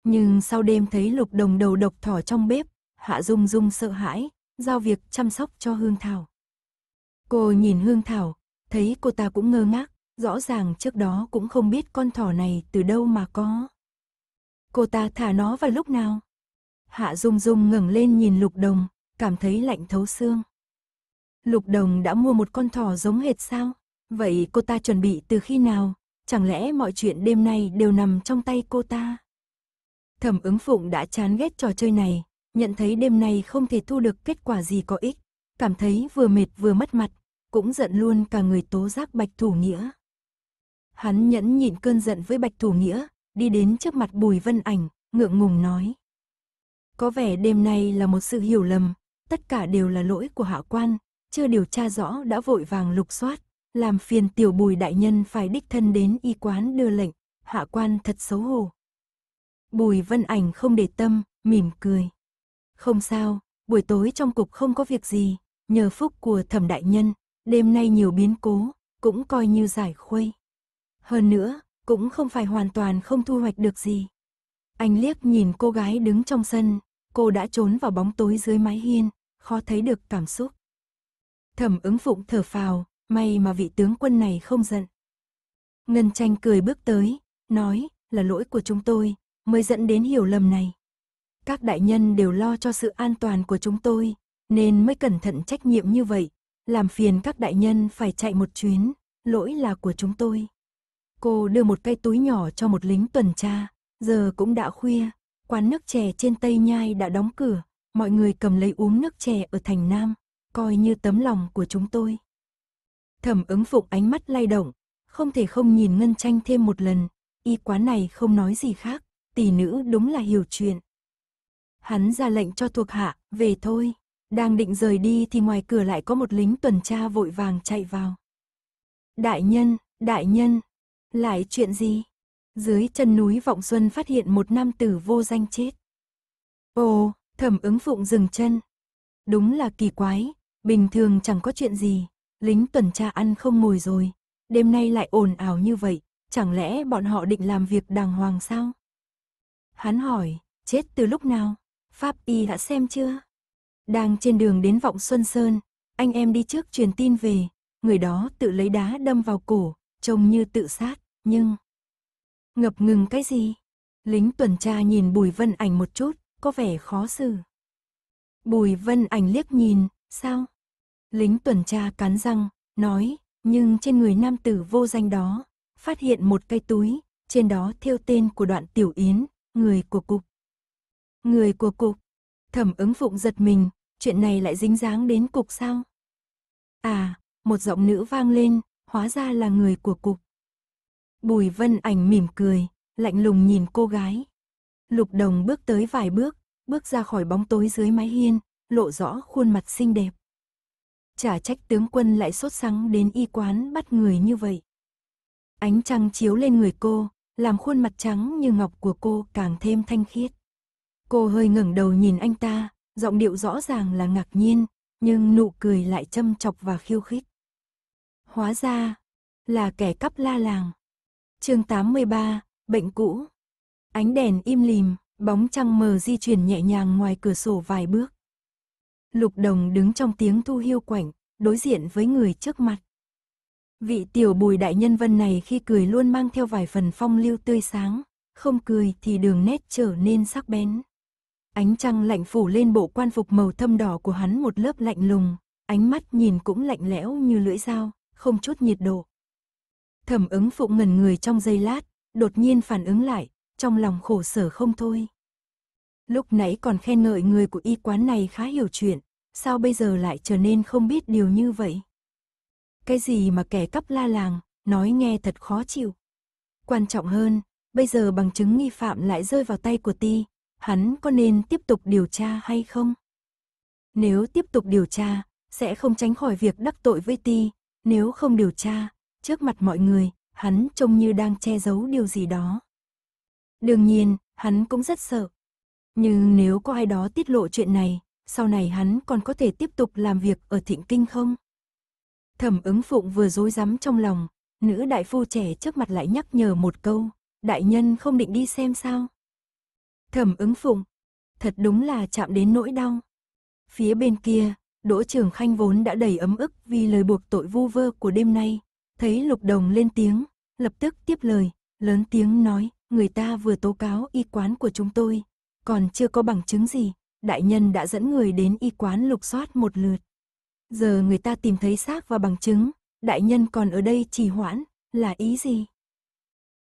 Nhưng sau đêm thấy lục đồng đầu độc thỏ trong bếp, Hạ Dung Dung sợ hãi, giao việc chăm sóc cho Hương Thảo. Cô nhìn Hương Thảo, thấy cô ta cũng ngơ ngác, Rõ ràng trước đó cũng không biết con thỏ này từ đâu mà có. Cô ta thả nó vào lúc nào? Hạ Dung Dung ngẩng lên nhìn Lục Đồng, cảm thấy lạnh thấu xương. Lục Đồng đã mua một con thỏ giống hệt sao? Vậy cô ta chuẩn bị từ khi nào? Chẳng lẽ mọi chuyện đêm nay đều nằm trong tay cô ta? Thẩm ứng phụng đã chán ghét trò chơi này, nhận thấy đêm nay không thể thu được kết quả gì có ích, cảm thấy vừa mệt vừa mất mặt, cũng giận luôn cả người tố giác bạch thủ nghĩa. Hắn nhẫn nhịn cơn giận với Bạch Thủ Nghĩa, đi đến trước mặt Bùi Vân Ảnh, ngượng ngùng nói. Có vẻ đêm nay là một sự hiểu lầm, tất cả đều là lỗi của hạ quan, chưa điều tra rõ đã vội vàng lục soát, làm phiền tiểu bùi đại nhân phải đích thân đến y quán đưa lệnh, hạ quan thật xấu hổ. Bùi Vân Ảnh không để tâm, mỉm cười. Không sao, buổi tối trong cục không có việc gì, nhờ phúc của thẩm đại nhân, đêm nay nhiều biến cố, cũng coi như giải khuây. Hơn nữa, cũng không phải hoàn toàn không thu hoạch được gì. Anh liếc nhìn cô gái đứng trong sân, cô đã trốn vào bóng tối dưới mái hiên, khó thấy được cảm xúc. Thẩm ứng phụng thở phào, may mà vị tướng quân này không giận. Ngân tranh cười bước tới, nói là lỗi của chúng tôi, mới dẫn đến hiểu lầm này. Các đại nhân đều lo cho sự an toàn của chúng tôi, nên mới cẩn thận trách nhiệm như vậy. Làm phiền các đại nhân phải chạy một chuyến, lỗi là của chúng tôi. Cô đưa một cái túi nhỏ cho một lính tuần tra, giờ cũng đã khuya, quán nước chè trên Tây Nhai đã đóng cửa, mọi người cầm lấy uống nước chè ở thành Nam, coi như tấm lòng của chúng tôi. Thẩm ứng phục ánh mắt lay động, không thể không nhìn Ngân Tranh thêm một lần, y quán này không nói gì khác, tỷ nữ đúng là hiểu chuyện. Hắn ra lệnh cho thuộc hạ, về thôi, đang định rời đi thì ngoài cửa lại có một lính tuần tra vội vàng chạy vào. Đại nhân, đại nhân, lại chuyện gì? Dưới chân núi Vọng Xuân phát hiện một nam tử vô danh chết. Ồ, thẩm ứng phụng dừng chân. Đúng là kỳ quái, bình thường chẳng có chuyện gì, lính tuần tra ăn không ngồi rồi, đêm nay lại ồn ào như vậy, chẳng lẽ bọn họ định làm việc đàng hoàng sao? Hắn hỏi, chết từ lúc nào? Pháp y đã xem chưa? Đang trên đường đến Vọng Xuân Sơn, anh em đi trước truyền tin về, người đó tự lấy đá đâm vào cổ, trông như tự sát nhưng... Ngập ngừng cái gì? Lính tuần tra nhìn Bùi Vân Ảnh một chút, có vẻ khó xử. Bùi Vân Ảnh liếc nhìn, sao? Lính tuần tra cắn răng, nói, nhưng trên người nam tử vô danh đó, phát hiện một cái túi, trên đó theo tên của đoạn tiểu yến, người của cục. Người của cục, thẩm ứng phụng giật mình, chuyện này lại dính dáng đến cục sao? À, một giọng nữ vang lên, hóa ra là người của cục. Bùi Vân Ảnh mỉm cười, lạnh lùng nhìn cô gái. Lục Đồng bước tới vài bước, bước ra khỏi bóng tối dưới mái hiên, lộ rõ khuôn mặt xinh đẹp. Chả trách tướng quân lại sốt sắng đến y quán bắt người như vậy. Ánh trăng chiếu lên người cô, làm khuôn mặt trắng như ngọc của cô càng thêm thanh khiết. Cô hơi ngẩng đầu nhìn anh ta, giọng điệu rõ ràng là ngạc nhiên, nhưng nụ cười lại châm chọc và khiêu khích. Hóa ra, là kẻ cắp la làng chương 83, bệnh cũ. Ánh đèn im lìm, bóng trăng mờ di chuyển nhẹ nhàng ngoài cửa sổ vài bước. Lục đồng đứng trong tiếng thu hiu quảnh, đối diện với người trước mặt. Vị tiểu bùi đại nhân vân này khi cười luôn mang theo vài phần phong lưu tươi sáng, không cười thì đường nét trở nên sắc bén. Ánh trăng lạnh phủ lên bộ quan phục màu thâm đỏ của hắn một lớp lạnh lùng, ánh mắt nhìn cũng lạnh lẽo như lưỡi dao, không chút nhiệt độ. Thẩm ứng phụ ngẩn người trong giây lát, đột nhiên phản ứng lại, trong lòng khổ sở không thôi. Lúc nãy còn khen ngợi người của y quán này khá hiểu chuyện, sao bây giờ lại trở nên không biết điều như vậy? Cái gì mà kẻ cắp la làng, nói nghe thật khó chịu. Quan trọng hơn, bây giờ bằng chứng nghi phạm lại rơi vào tay của ti, hắn có nên tiếp tục điều tra hay không? Nếu tiếp tục điều tra, sẽ không tránh khỏi việc đắc tội với ti, nếu không điều tra, trước mặt mọi người, hắn trông như đang che giấu điều gì đó. Đương nhiên, hắn cũng rất sợ. Nhưng nếu có ai đó tiết lộ chuyện này, sau này hắn còn có thể tiếp tục làm việc ở thịnh kinh không? Thẩm ứng phụng vừa dối rắm trong lòng, nữ đại phu trẻ trước mặt lại nhắc nhở một câu, đại nhân không định đi xem sao. Thẩm ứng phụng, thật đúng là chạm đến nỗi đau. Phía bên kia, Đỗ Trường Khanh vốn đã đầy ấm ức vì lời buộc tội vu vơ của đêm nay, Thấy Lục Đồng lên tiếng, lập tức tiếp lời, lớn tiếng nói, người ta vừa tố cáo y quán của chúng tôi, còn chưa có bằng chứng gì, đại nhân đã dẫn người đến y quán lục soát một lượt. Giờ người ta tìm thấy xác và bằng chứng, đại nhân còn ở đây trì hoãn, là ý gì?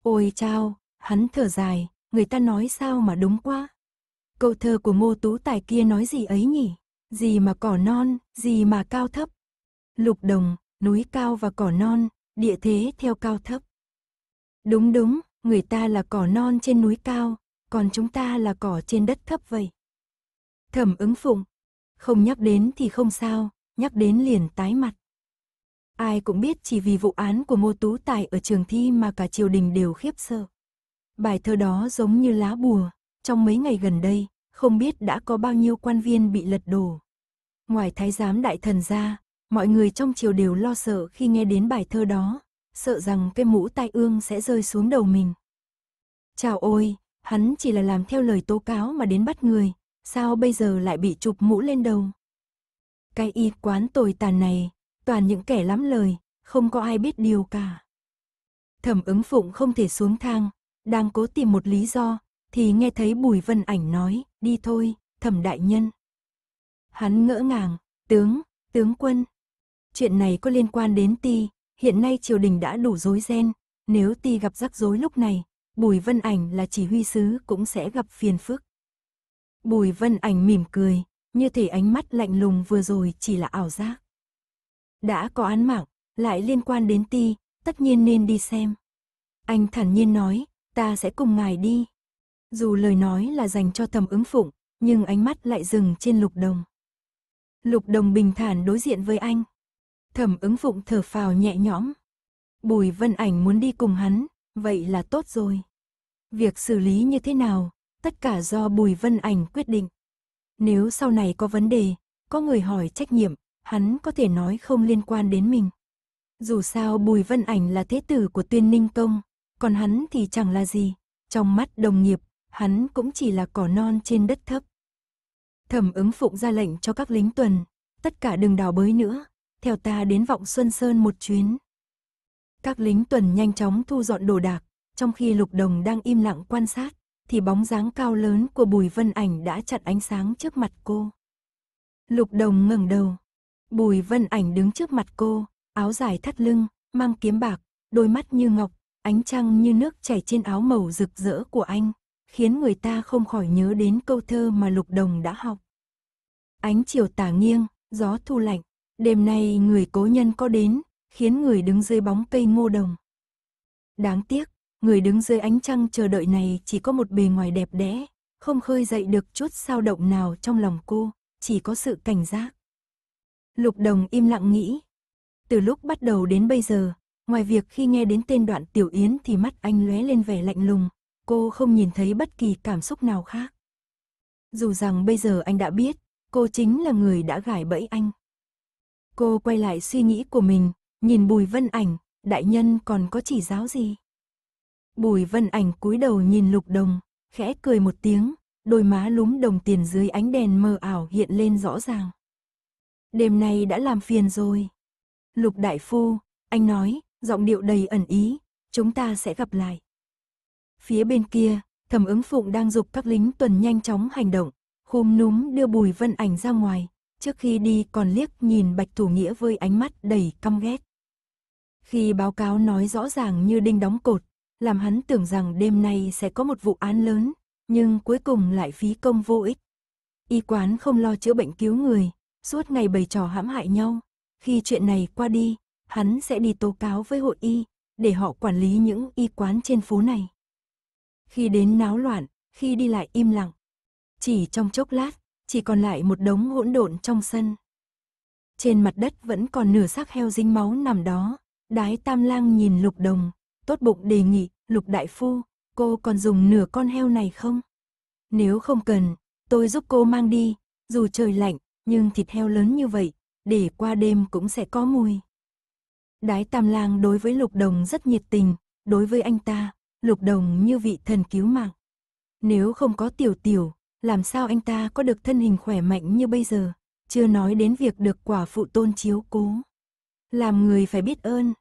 Ôi chao, hắn thở dài, người ta nói sao mà đúng quá. Câu thơ của ngô tú tài kia nói gì ấy nhỉ? Gì mà cỏ non, gì mà cao thấp. Lục đồng, núi cao và cỏ non, địa thế theo cao thấp. Đúng đúng, người ta là cỏ non trên núi cao, còn chúng ta là cỏ trên đất thấp vậy. Thẩm ứng phụng, không nhắc đến thì không sao, nhắc đến liền tái mặt. Ai cũng biết chỉ vì vụ án của mô Tú Tài ở trường thi mà cả triều đình đều khiếp sợ. Bài thơ đó giống như lá bùa, trong mấy ngày gần đây, không biết đã có bao nhiêu quan viên bị lật đổ. Ngoài thái giám đại thần ra, Mọi người trong triều đều lo sợ khi nghe đến bài thơ đó, sợ rằng cái mũ tai ương sẽ rơi xuống đầu mình. Chào ôi, hắn chỉ là làm theo lời tố cáo mà đến bắt người, sao bây giờ lại bị chụp mũ lên đầu? Cái y quán tồi tàn này, toàn những kẻ lắm lời, không có ai biết điều cả. Thẩm ứng phụng không thể xuống thang, đang cố tìm một lý do, thì nghe thấy Bùi Vân Ảnh nói, đi thôi, thẩm đại nhân. Hắn ngỡ ngàng, tướng, tướng quân, chuyện này có liên quan đến ti, hiện nay triều đình đã đủ rối ren, nếu ti gặp rắc rối lúc này, Bùi Vân Ảnh là chỉ huy sứ cũng sẽ gặp phiền phức. Bùi Vân Ảnh mỉm cười, như thể ánh mắt lạnh lùng vừa rồi chỉ là ảo giác. Đã có án mạng, lại liên quan đến ti, tất nhiên nên đi xem. Anh thản nhiên nói, ta sẽ cùng ngài đi. Dù lời nói là dành cho tầm ứng phụng, nhưng ánh mắt lại dừng trên lục đồng. Lục đồng bình thản đối diện với anh, Thẩm ứng phụng thở phào nhẹ nhõm. Bùi vân ảnh muốn đi cùng hắn, vậy là tốt rồi. Việc xử lý như thế nào, tất cả do bùi vân ảnh quyết định. Nếu sau này có vấn đề, có người hỏi trách nhiệm, hắn có thể nói không liên quan đến mình. Dù sao bùi vân ảnh là thế tử của tuyên ninh công, còn hắn thì chẳng là gì. Trong mắt đồng nghiệp, hắn cũng chỉ là cỏ non trên đất thấp. Thẩm ứng phụng ra lệnh cho các lính tuần, tất cả đừng đào bới nữa, theo ta đến vọng Xuân Sơn một chuyến. Các lính tuần nhanh chóng thu dọn đồ đạc, trong khi lục đồng đang im lặng quan sát, thì bóng dáng cao lớn của Bùi Vân Ảnh đã chặn ánh sáng trước mặt cô. Lục đồng ngẩng đầu. Bùi Vân Ảnh đứng trước mặt cô, áo dài thắt lưng, mang kiếm bạc, đôi mắt như ngọc, ánh trăng như nước chảy trên áo màu rực rỡ của anh, khiến người ta không khỏi nhớ đến câu thơ mà Lục Đồng đã học. Ánh chiều tả nghiêng, gió thu lạnh. Đêm nay người cố nhân có đến, khiến người đứng dưới bóng cây ngô đồng. Đáng tiếc, người đứng dưới ánh trăng chờ đợi này chỉ có một bề ngoài đẹp đẽ, không khơi dậy được chút sao động nào trong lòng cô, chỉ có sự cảnh giác. Lục đồng im lặng nghĩ. Từ lúc bắt đầu đến bây giờ, ngoài việc khi nghe đến tên đoạn tiểu yến thì mắt anh lóe lên vẻ lạnh lùng, cô không nhìn thấy bất kỳ cảm xúc nào khác. Dù rằng bây giờ anh đã biết, cô chính là người đã gài bẫy anh. Cô quay lại suy nghĩ của mình, nhìn Bùi Vân Ảnh, đại nhân còn có chỉ giáo gì? Bùi Vân Ảnh cúi đầu nhìn Lục Đồng, khẽ cười một tiếng, đôi má lúm đồng tiền dưới ánh đèn mờ ảo hiện lên rõ ràng. Đêm nay đã làm phiền rồi. Lục Đại Phu, anh nói, giọng điệu đầy ẩn ý, chúng ta sẽ gặp lại. Phía bên kia, thẩm ứng phụng đang dục các lính tuần nhanh chóng hành động, khum núm đưa bùi vân ảnh ra ngoài, trước khi đi còn liếc nhìn Bạch Thủ Nghĩa với ánh mắt đầy căm ghét. Khi báo cáo nói rõ ràng như đinh đóng cột, làm hắn tưởng rằng đêm nay sẽ có một vụ án lớn, nhưng cuối cùng lại phí công vô ích. Y quán không lo chữa bệnh cứu người, suốt ngày bày trò hãm hại nhau. Khi chuyện này qua đi, hắn sẽ đi tố cáo với hội y, để họ quản lý những y quán trên phố này. Khi đến náo loạn, khi đi lại im lặng. Chỉ trong chốc lát, chỉ còn lại một đống hỗn độn trong sân. Trên mặt đất vẫn còn nửa xác heo dính máu nằm đó, đái tam lang nhìn lục đồng, tốt bụng đề nghị, lục đại phu, cô còn dùng nửa con heo này không? Nếu không cần, tôi giúp cô mang đi, dù trời lạnh, nhưng thịt heo lớn như vậy, để qua đêm cũng sẽ có mùi. Đái Tam Lang đối với Lục Đồng rất nhiệt tình, đối với anh ta, Lục Đồng như vị thần cứu mạng. Nếu không có Tiểu Tiểu, làm sao anh ta có được thân hình khỏe mạnh như bây giờ, chưa nói đến việc được quả phụ tôn chiếu cố. Làm người phải biết ơn.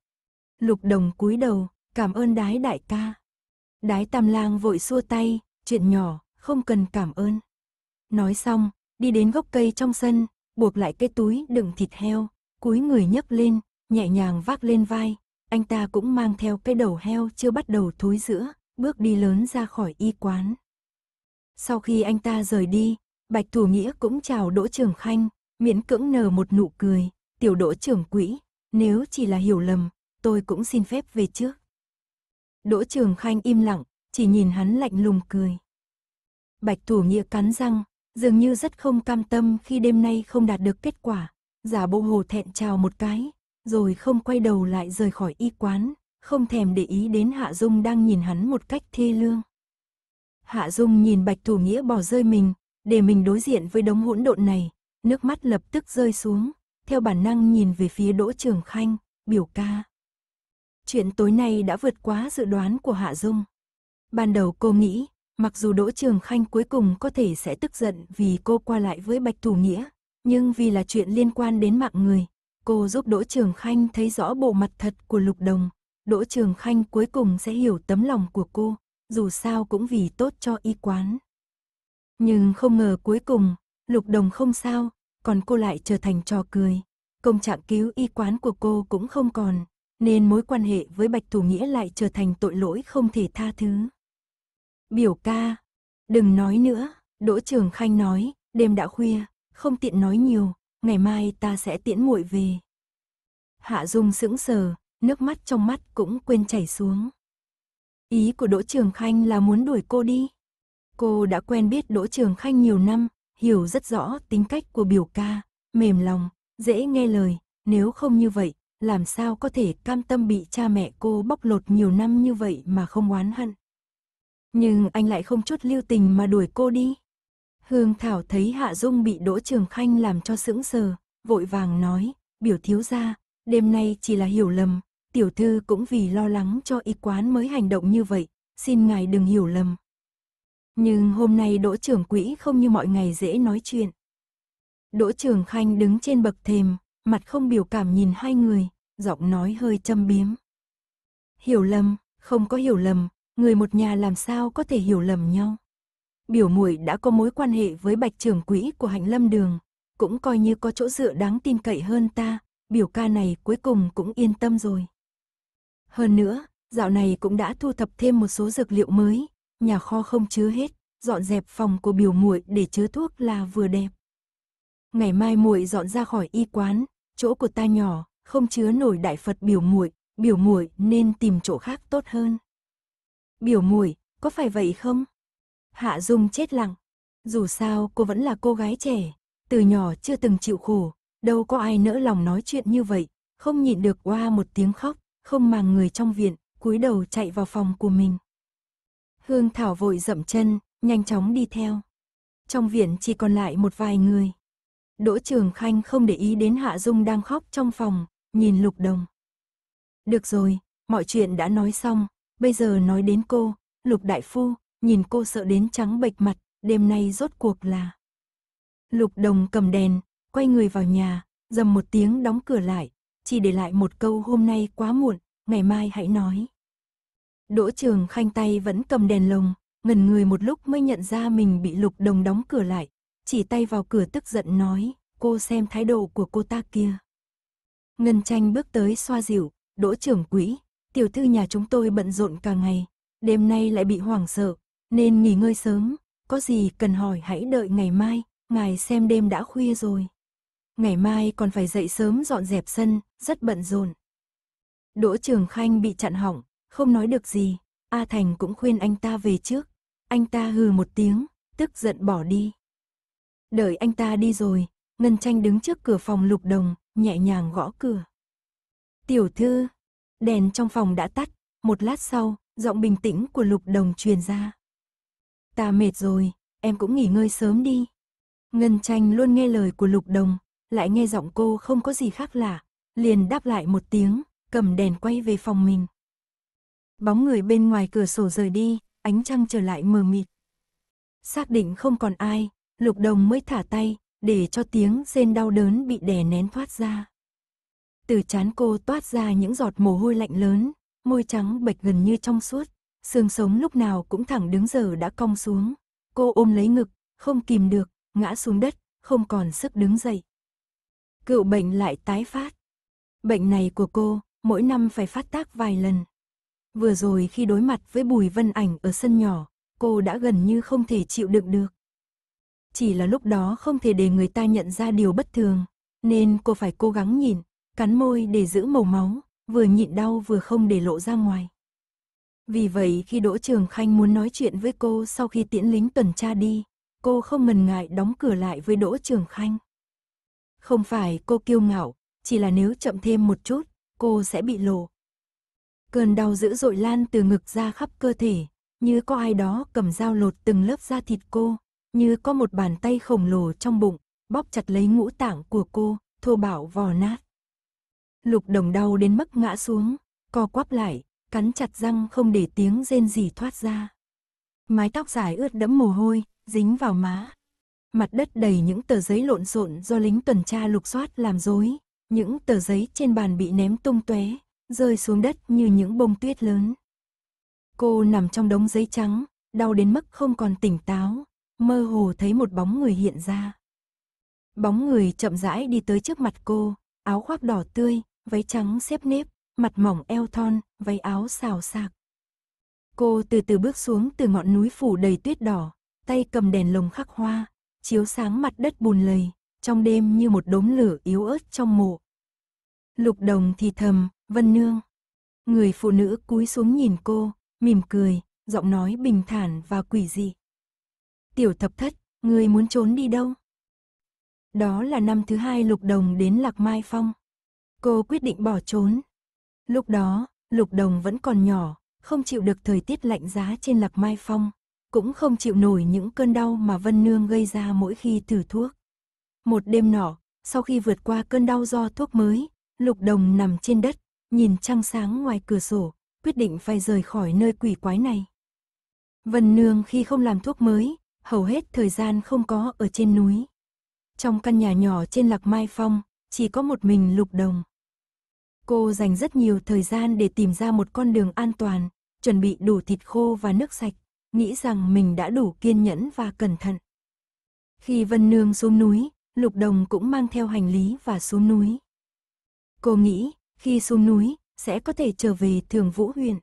Lục đồng cúi đầu, cảm ơn đái đại ca. Đái tam lang vội xua tay, chuyện nhỏ, không cần cảm ơn. Nói xong, đi đến gốc cây trong sân, buộc lại cái túi đựng thịt heo, cúi người nhấc lên, nhẹ nhàng vác lên vai. Anh ta cũng mang theo cái đầu heo chưa bắt đầu thối giữa, bước đi lớn ra khỏi y quán. Sau khi anh ta rời đi, Bạch Thủ Nghĩa cũng chào Đỗ Trường Khanh, miễn cưỡng nở một nụ cười, tiểu Đỗ trường Quỹ, nếu chỉ là hiểu lầm, tôi cũng xin phép về trước. Đỗ Trường Khanh im lặng, chỉ nhìn hắn lạnh lùng cười. Bạch Thủ Nghĩa cắn răng, dường như rất không cam tâm khi đêm nay không đạt được kết quả, giả bộ hồ thẹn chào một cái, rồi không quay đầu lại rời khỏi y quán, không thèm để ý đến Hạ Dung đang nhìn hắn một cách thê lương. Hạ Dung nhìn Bạch Thủ Nghĩa bỏ rơi mình, để mình đối diện với đống hỗn độn này, nước mắt lập tức rơi xuống, theo bản năng nhìn về phía Đỗ Trường Khanh, biểu ca. Chuyện tối nay đã vượt quá dự đoán của Hạ Dung. Ban đầu cô nghĩ, mặc dù Đỗ Trường Khanh cuối cùng có thể sẽ tức giận vì cô qua lại với Bạch Thủ Nghĩa, nhưng vì là chuyện liên quan đến mạng người, cô giúp Đỗ Trường Khanh thấy rõ bộ mặt thật của Lục Đồng. Đỗ Trường Khanh cuối cùng sẽ hiểu tấm lòng của cô, dù sao cũng vì tốt cho y quán. Nhưng không ngờ cuối cùng, lục đồng không sao, còn cô lại trở thành trò cười. Công trạng cứu y quán của cô cũng không còn, nên mối quan hệ với Bạch Thủ Nghĩa lại trở thành tội lỗi không thể tha thứ. Biểu ca, đừng nói nữa, Đỗ Trường Khanh nói, đêm đã khuya, không tiện nói nhiều, ngày mai ta sẽ tiễn muội về. Hạ Dung sững sờ, nước mắt trong mắt cũng quên chảy xuống. Ý của Đỗ Trường Khanh là muốn đuổi cô đi. Cô đã quen biết Đỗ Trường Khanh nhiều năm, hiểu rất rõ tính cách của biểu ca, mềm lòng, dễ nghe lời, nếu không như vậy, làm sao có thể cam tâm bị cha mẹ cô bóc lột nhiều năm như vậy mà không oán hận. Nhưng anh lại không chút lưu tình mà đuổi cô đi. Hương Thảo thấy Hạ Dung bị Đỗ Trường Khanh làm cho sững sờ, vội vàng nói, biểu thiếu gia, đêm nay chỉ là hiểu lầm, tiểu thư cũng vì lo lắng cho y quán mới hành động như vậy, xin ngài đừng hiểu lầm. Nhưng hôm nay đỗ trưởng quỹ không như mọi ngày dễ nói chuyện. Đỗ trưởng khanh đứng trên bậc thềm, mặt không biểu cảm nhìn hai người, giọng nói hơi châm biếm. Hiểu lầm, không có hiểu lầm, người một nhà làm sao có thể hiểu lầm nhau. Biểu muội đã có mối quan hệ với bạch trưởng quỹ của hạnh lâm đường, cũng coi như có chỗ dựa đáng tin cậy hơn ta, biểu ca này cuối cùng cũng yên tâm rồi. Hơn nữa, dạo này cũng đã thu thập thêm một số dược liệu mới, nhà kho không chứa hết, dọn dẹp phòng của biểu muội để chứa thuốc là vừa đẹp. Ngày mai muội dọn ra khỏi y quán, chỗ của ta nhỏ, không chứa nổi đại Phật biểu muội, biểu muội nên tìm chỗ khác tốt hơn. Biểu muội, có phải vậy không? Hạ Dung chết lặng. Dù sao cô vẫn là cô gái trẻ, từ nhỏ chưa từng chịu khổ, đâu có ai nỡ lòng nói chuyện như vậy, không nhịn được qua một tiếng khóc không màng người trong viện, cúi đầu chạy vào phòng của mình. Hương Thảo vội dậm chân, nhanh chóng đi theo. Trong viện chỉ còn lại một vài người. Đỗ Trường Khanh không để ý đến Hạ Dung đang khóc trong phòng, nhìn Lục Đồng. Được rồi, mọi chuyện đã nói xong, bây giờ nói đến cô, Lục Đại Phu, nhìn cô sợ đến trắng bệch mặt, đêm nay rốt cuộc là. Lục Đồng cầm đèn, quay người vào nhà, dầm một tiếng đóng cửa lại, chỉ để lại một câu hôm nay quá muộn, ngày mai hãy nói. Đỗ Trường Khanh tay vẫn cầm đèn lồng, ngần người một lúc mới nhận ra mình bị Lục Đồng đóng cửa lại, chỉ tay vào cửa tức giận nói, cô xem thái độ của cô ta kia. Ngân tranh bước tới xoa dịu, đỗ trưởng quỹ, tiểu thư nhà chúng tôi bận rộn cả ngày, đêm nay lại bị hoảng sợ, nên nghỉ ngơi sớm, có gì cần hỏi hãy đợi ngày mai, ngài xem đêm đã khuya rồi ngày mai còn phải dậy sớm dọn dẹp sân, rất bận rộn. Đỗ Trường Khanh bị chặn hỏng, không nói được gì, A Thành cũng khuyên anh ta về trước. Anh ta hừ một tiếng, tức giận bỏ đi. Đợi anh ta đi rồi, Ngân Tranh đứng trước cửa phòng lục đồng, nhẹ nhàng gõ cửa. Tiểu thư, đèn trong phòng đã tắt, một lát sau, giọng bình tĩnh của lục đồng truyền ra. Ta mệt rồi, em cũng nghỉ ngơi sớm đi. Ngân Tranh luôn nghe lời của lục đồng, lại nghe giọng cô không có gì khác lạ, liền đáp lại một tiếng, cầm đèn quay về phòng mình. Bóng người bên ngoài cửa sổ rời đi, ánh trăng trở lại mờ mịt. Xác định không còn ai, lục đồng mới thả tay, để cho tiếng rên đau đớn bị đè nén thoát ra. Từ chán cô toát ra những giọt mồ hôi lạnh lớn, môi trắng bệch gần như trong suốt, xương sống lúc nào cũng thẳng đứng giờ đã cong xuống. Cô ôm lấy ngực, không kìm được, ngã xuống đất, không còn sức đứng dậy. Cựu bệnh lại tái phát. Bệnh này của cô, mỗi năm phải phát tác vài lần. Vừa rồi khi đối mặt với Bùi Vân Ảnh ở sân nhỏ, cô đã gần như không thể chịu đựng được. Chỉ là lúc đó không thể để người ta nhận ra điều bất thường, nên cô phải cố gắng nhìn, cắn môi để giữ màu máu, vừa nhịn đau vừa không để lộ ra ngoài. Vì vậy khi Đỗ Trường Khanh muốn nói chuyện với cô sau khi tiễn lính tuần tra đi, cô không ngần ngại đóng cửa lại với Đỗ Trường Khanh. Không phải cô kiêu ngạo, chỉ là nếu chậm thêm một chút, cô sẽ bị lộ. Cơn đau dữ dội lan từ ngực ra khắp cơ thể, như có ai đó cầm dao lột từng lớp da thịt cô, như có một bàn tay khổng lồ trong bụng, bóp chặt lấy ngũ tạng của cô, thô bạo vò nát. Lục đồng đau đến mức ngã xuống, co quắp lại, cắn chặt răng không để tiếng rên rỉ thoát ra. Mái tóc dài ướt đẫm mồ hôi, dính vào má, mặt đất đầy những tờ giấy lộn xộn do lính tuần tra lục soát làm rối. Những tờ giấy trên bàn bị ném tung tóe, rơi xuống đất như những bông tuyết lớn. Cô nằm trong đống giấy trắng, đau đến mức không còn tỉnh táo, mơ hồ thấy một bóng người hiện ra. Bóng người chậm rãi đi tới trước mặt cô, áo khoác đỏ tươi, váy trắng xếp nếp, mặt mỏng eo thon, váy áo xào xạc. Cô từ từ bước xuống từ ngọn núi phủ đầy tuyết đỏ, tay cầm đèn lồng khắc hoa, chiếu sáng mặt đất bùn lầy, trong đêm như một đốm lửa yếu ớt trong mộ. Lục đồng thì thầm, Vân Nương. Người phụ nữ cúi xuống nhìn cô, mỉm cười, giọng nói bình thản và quỷ dị. Tiểu thập thất, người muốn trốn đi đâu? Đó là năm thứ hai Lục Đồng đến Lạc Mai Phong. Cô quyết định bỏ trốn. Lúc đó, Lục Đồng vẫn còn nhỏ, không chịu được thời tiết lạnh giá trên Lạc Mai Phong, cũng không chịu nổi những cơn đau mà Vân Nương gây ra mỗi khi thử thuốc. Một đêm nọ, sau khi vượt qua cơn đau do thuốc mới, Lục Đồng nằm trên đất, nhìn trăng sáng ngoài cửa sổ, quyết định phải rời khỏi nơi quỷ quái này. Vân Nương khi không làm thuốc mới, hầu hết thời gian không có ở trên núi. Trong căn nhà nhỏ trên Lạc Mai Phong, chỉ có một mình Lục Đồng. Cô dành rất nhiều thời gian để tìm ra một con đường an toàn, chuẩn bị đủ thịt khô và nước sạch, nghĩ rằng mình đã đủ kiên nhẫn và cẩn thận. Khi Vân Nương xuống núi, Lục Đồng cũng mang theo hành lý và xuống núi. Cô nghĩ, khi xuống núi, sẽ có thể trở về Thường Vũ huyện.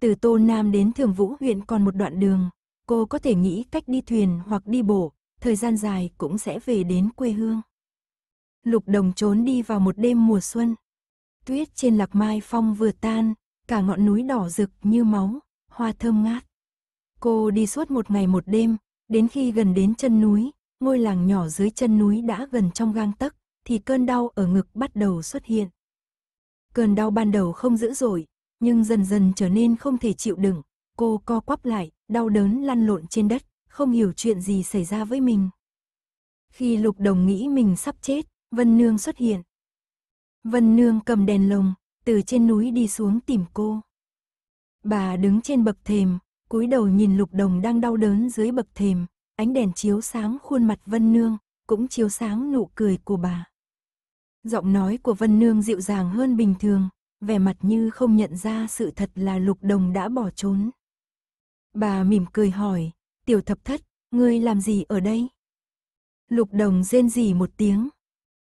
Từ Tô Nam đến Thường Vũ huyện còn một đoạn đường, cô có thể nghĩ cách đi thuyền hoặc đi bộ, thời gian dài cũng sẽ về đến quê hương. Lục Đồng trốn đi vào một đêm mùa xuân. Tuyết trên Lạc Mai Phong vừa tan, cả ngọn núi đỏ rực như máu, hoa thơm ngát. Cô đi suốt một ngày một đêm, đến khi gần đến chân núi, ngôi làng nhỏ dưới chân núi đã gần trong gang tấc, thì cơn đau ở ngực bắt đầu xuất hiện. Cơn đau ban đầu không dữ dội, nhưng dần dần trở nên không thể chịu đựng, cô co quắp lại, đau đớn lăn lộn trên đất, không hiểu chuyện gì xảy ra với mình. Khi Lục Đồng nghĩ mình sắp chết, Vân Nương xuất hiện. Vân Nương cầm đèn lồng, từ trên núi đi xuống tìm cô. Bà đứng trên bậc thềm, cúi đầu nhìn lục đồng đang đau đớn dưới bậc thềm, ánh đèn chiếu sáng khuôn mặt Vân Nương, cũng chiếu sáng nụ cười của bà. Giọng nói của Vân Nương dịu dàng hơn bình thường, vẻ mặt như không nhận ra sự thật là lục đồng đã bỏ trốn. Bà mỉm cười hỏi, tiểu thập thất, ngươi làm gì ở đây? Lục đồng rên rỉ một tiếng.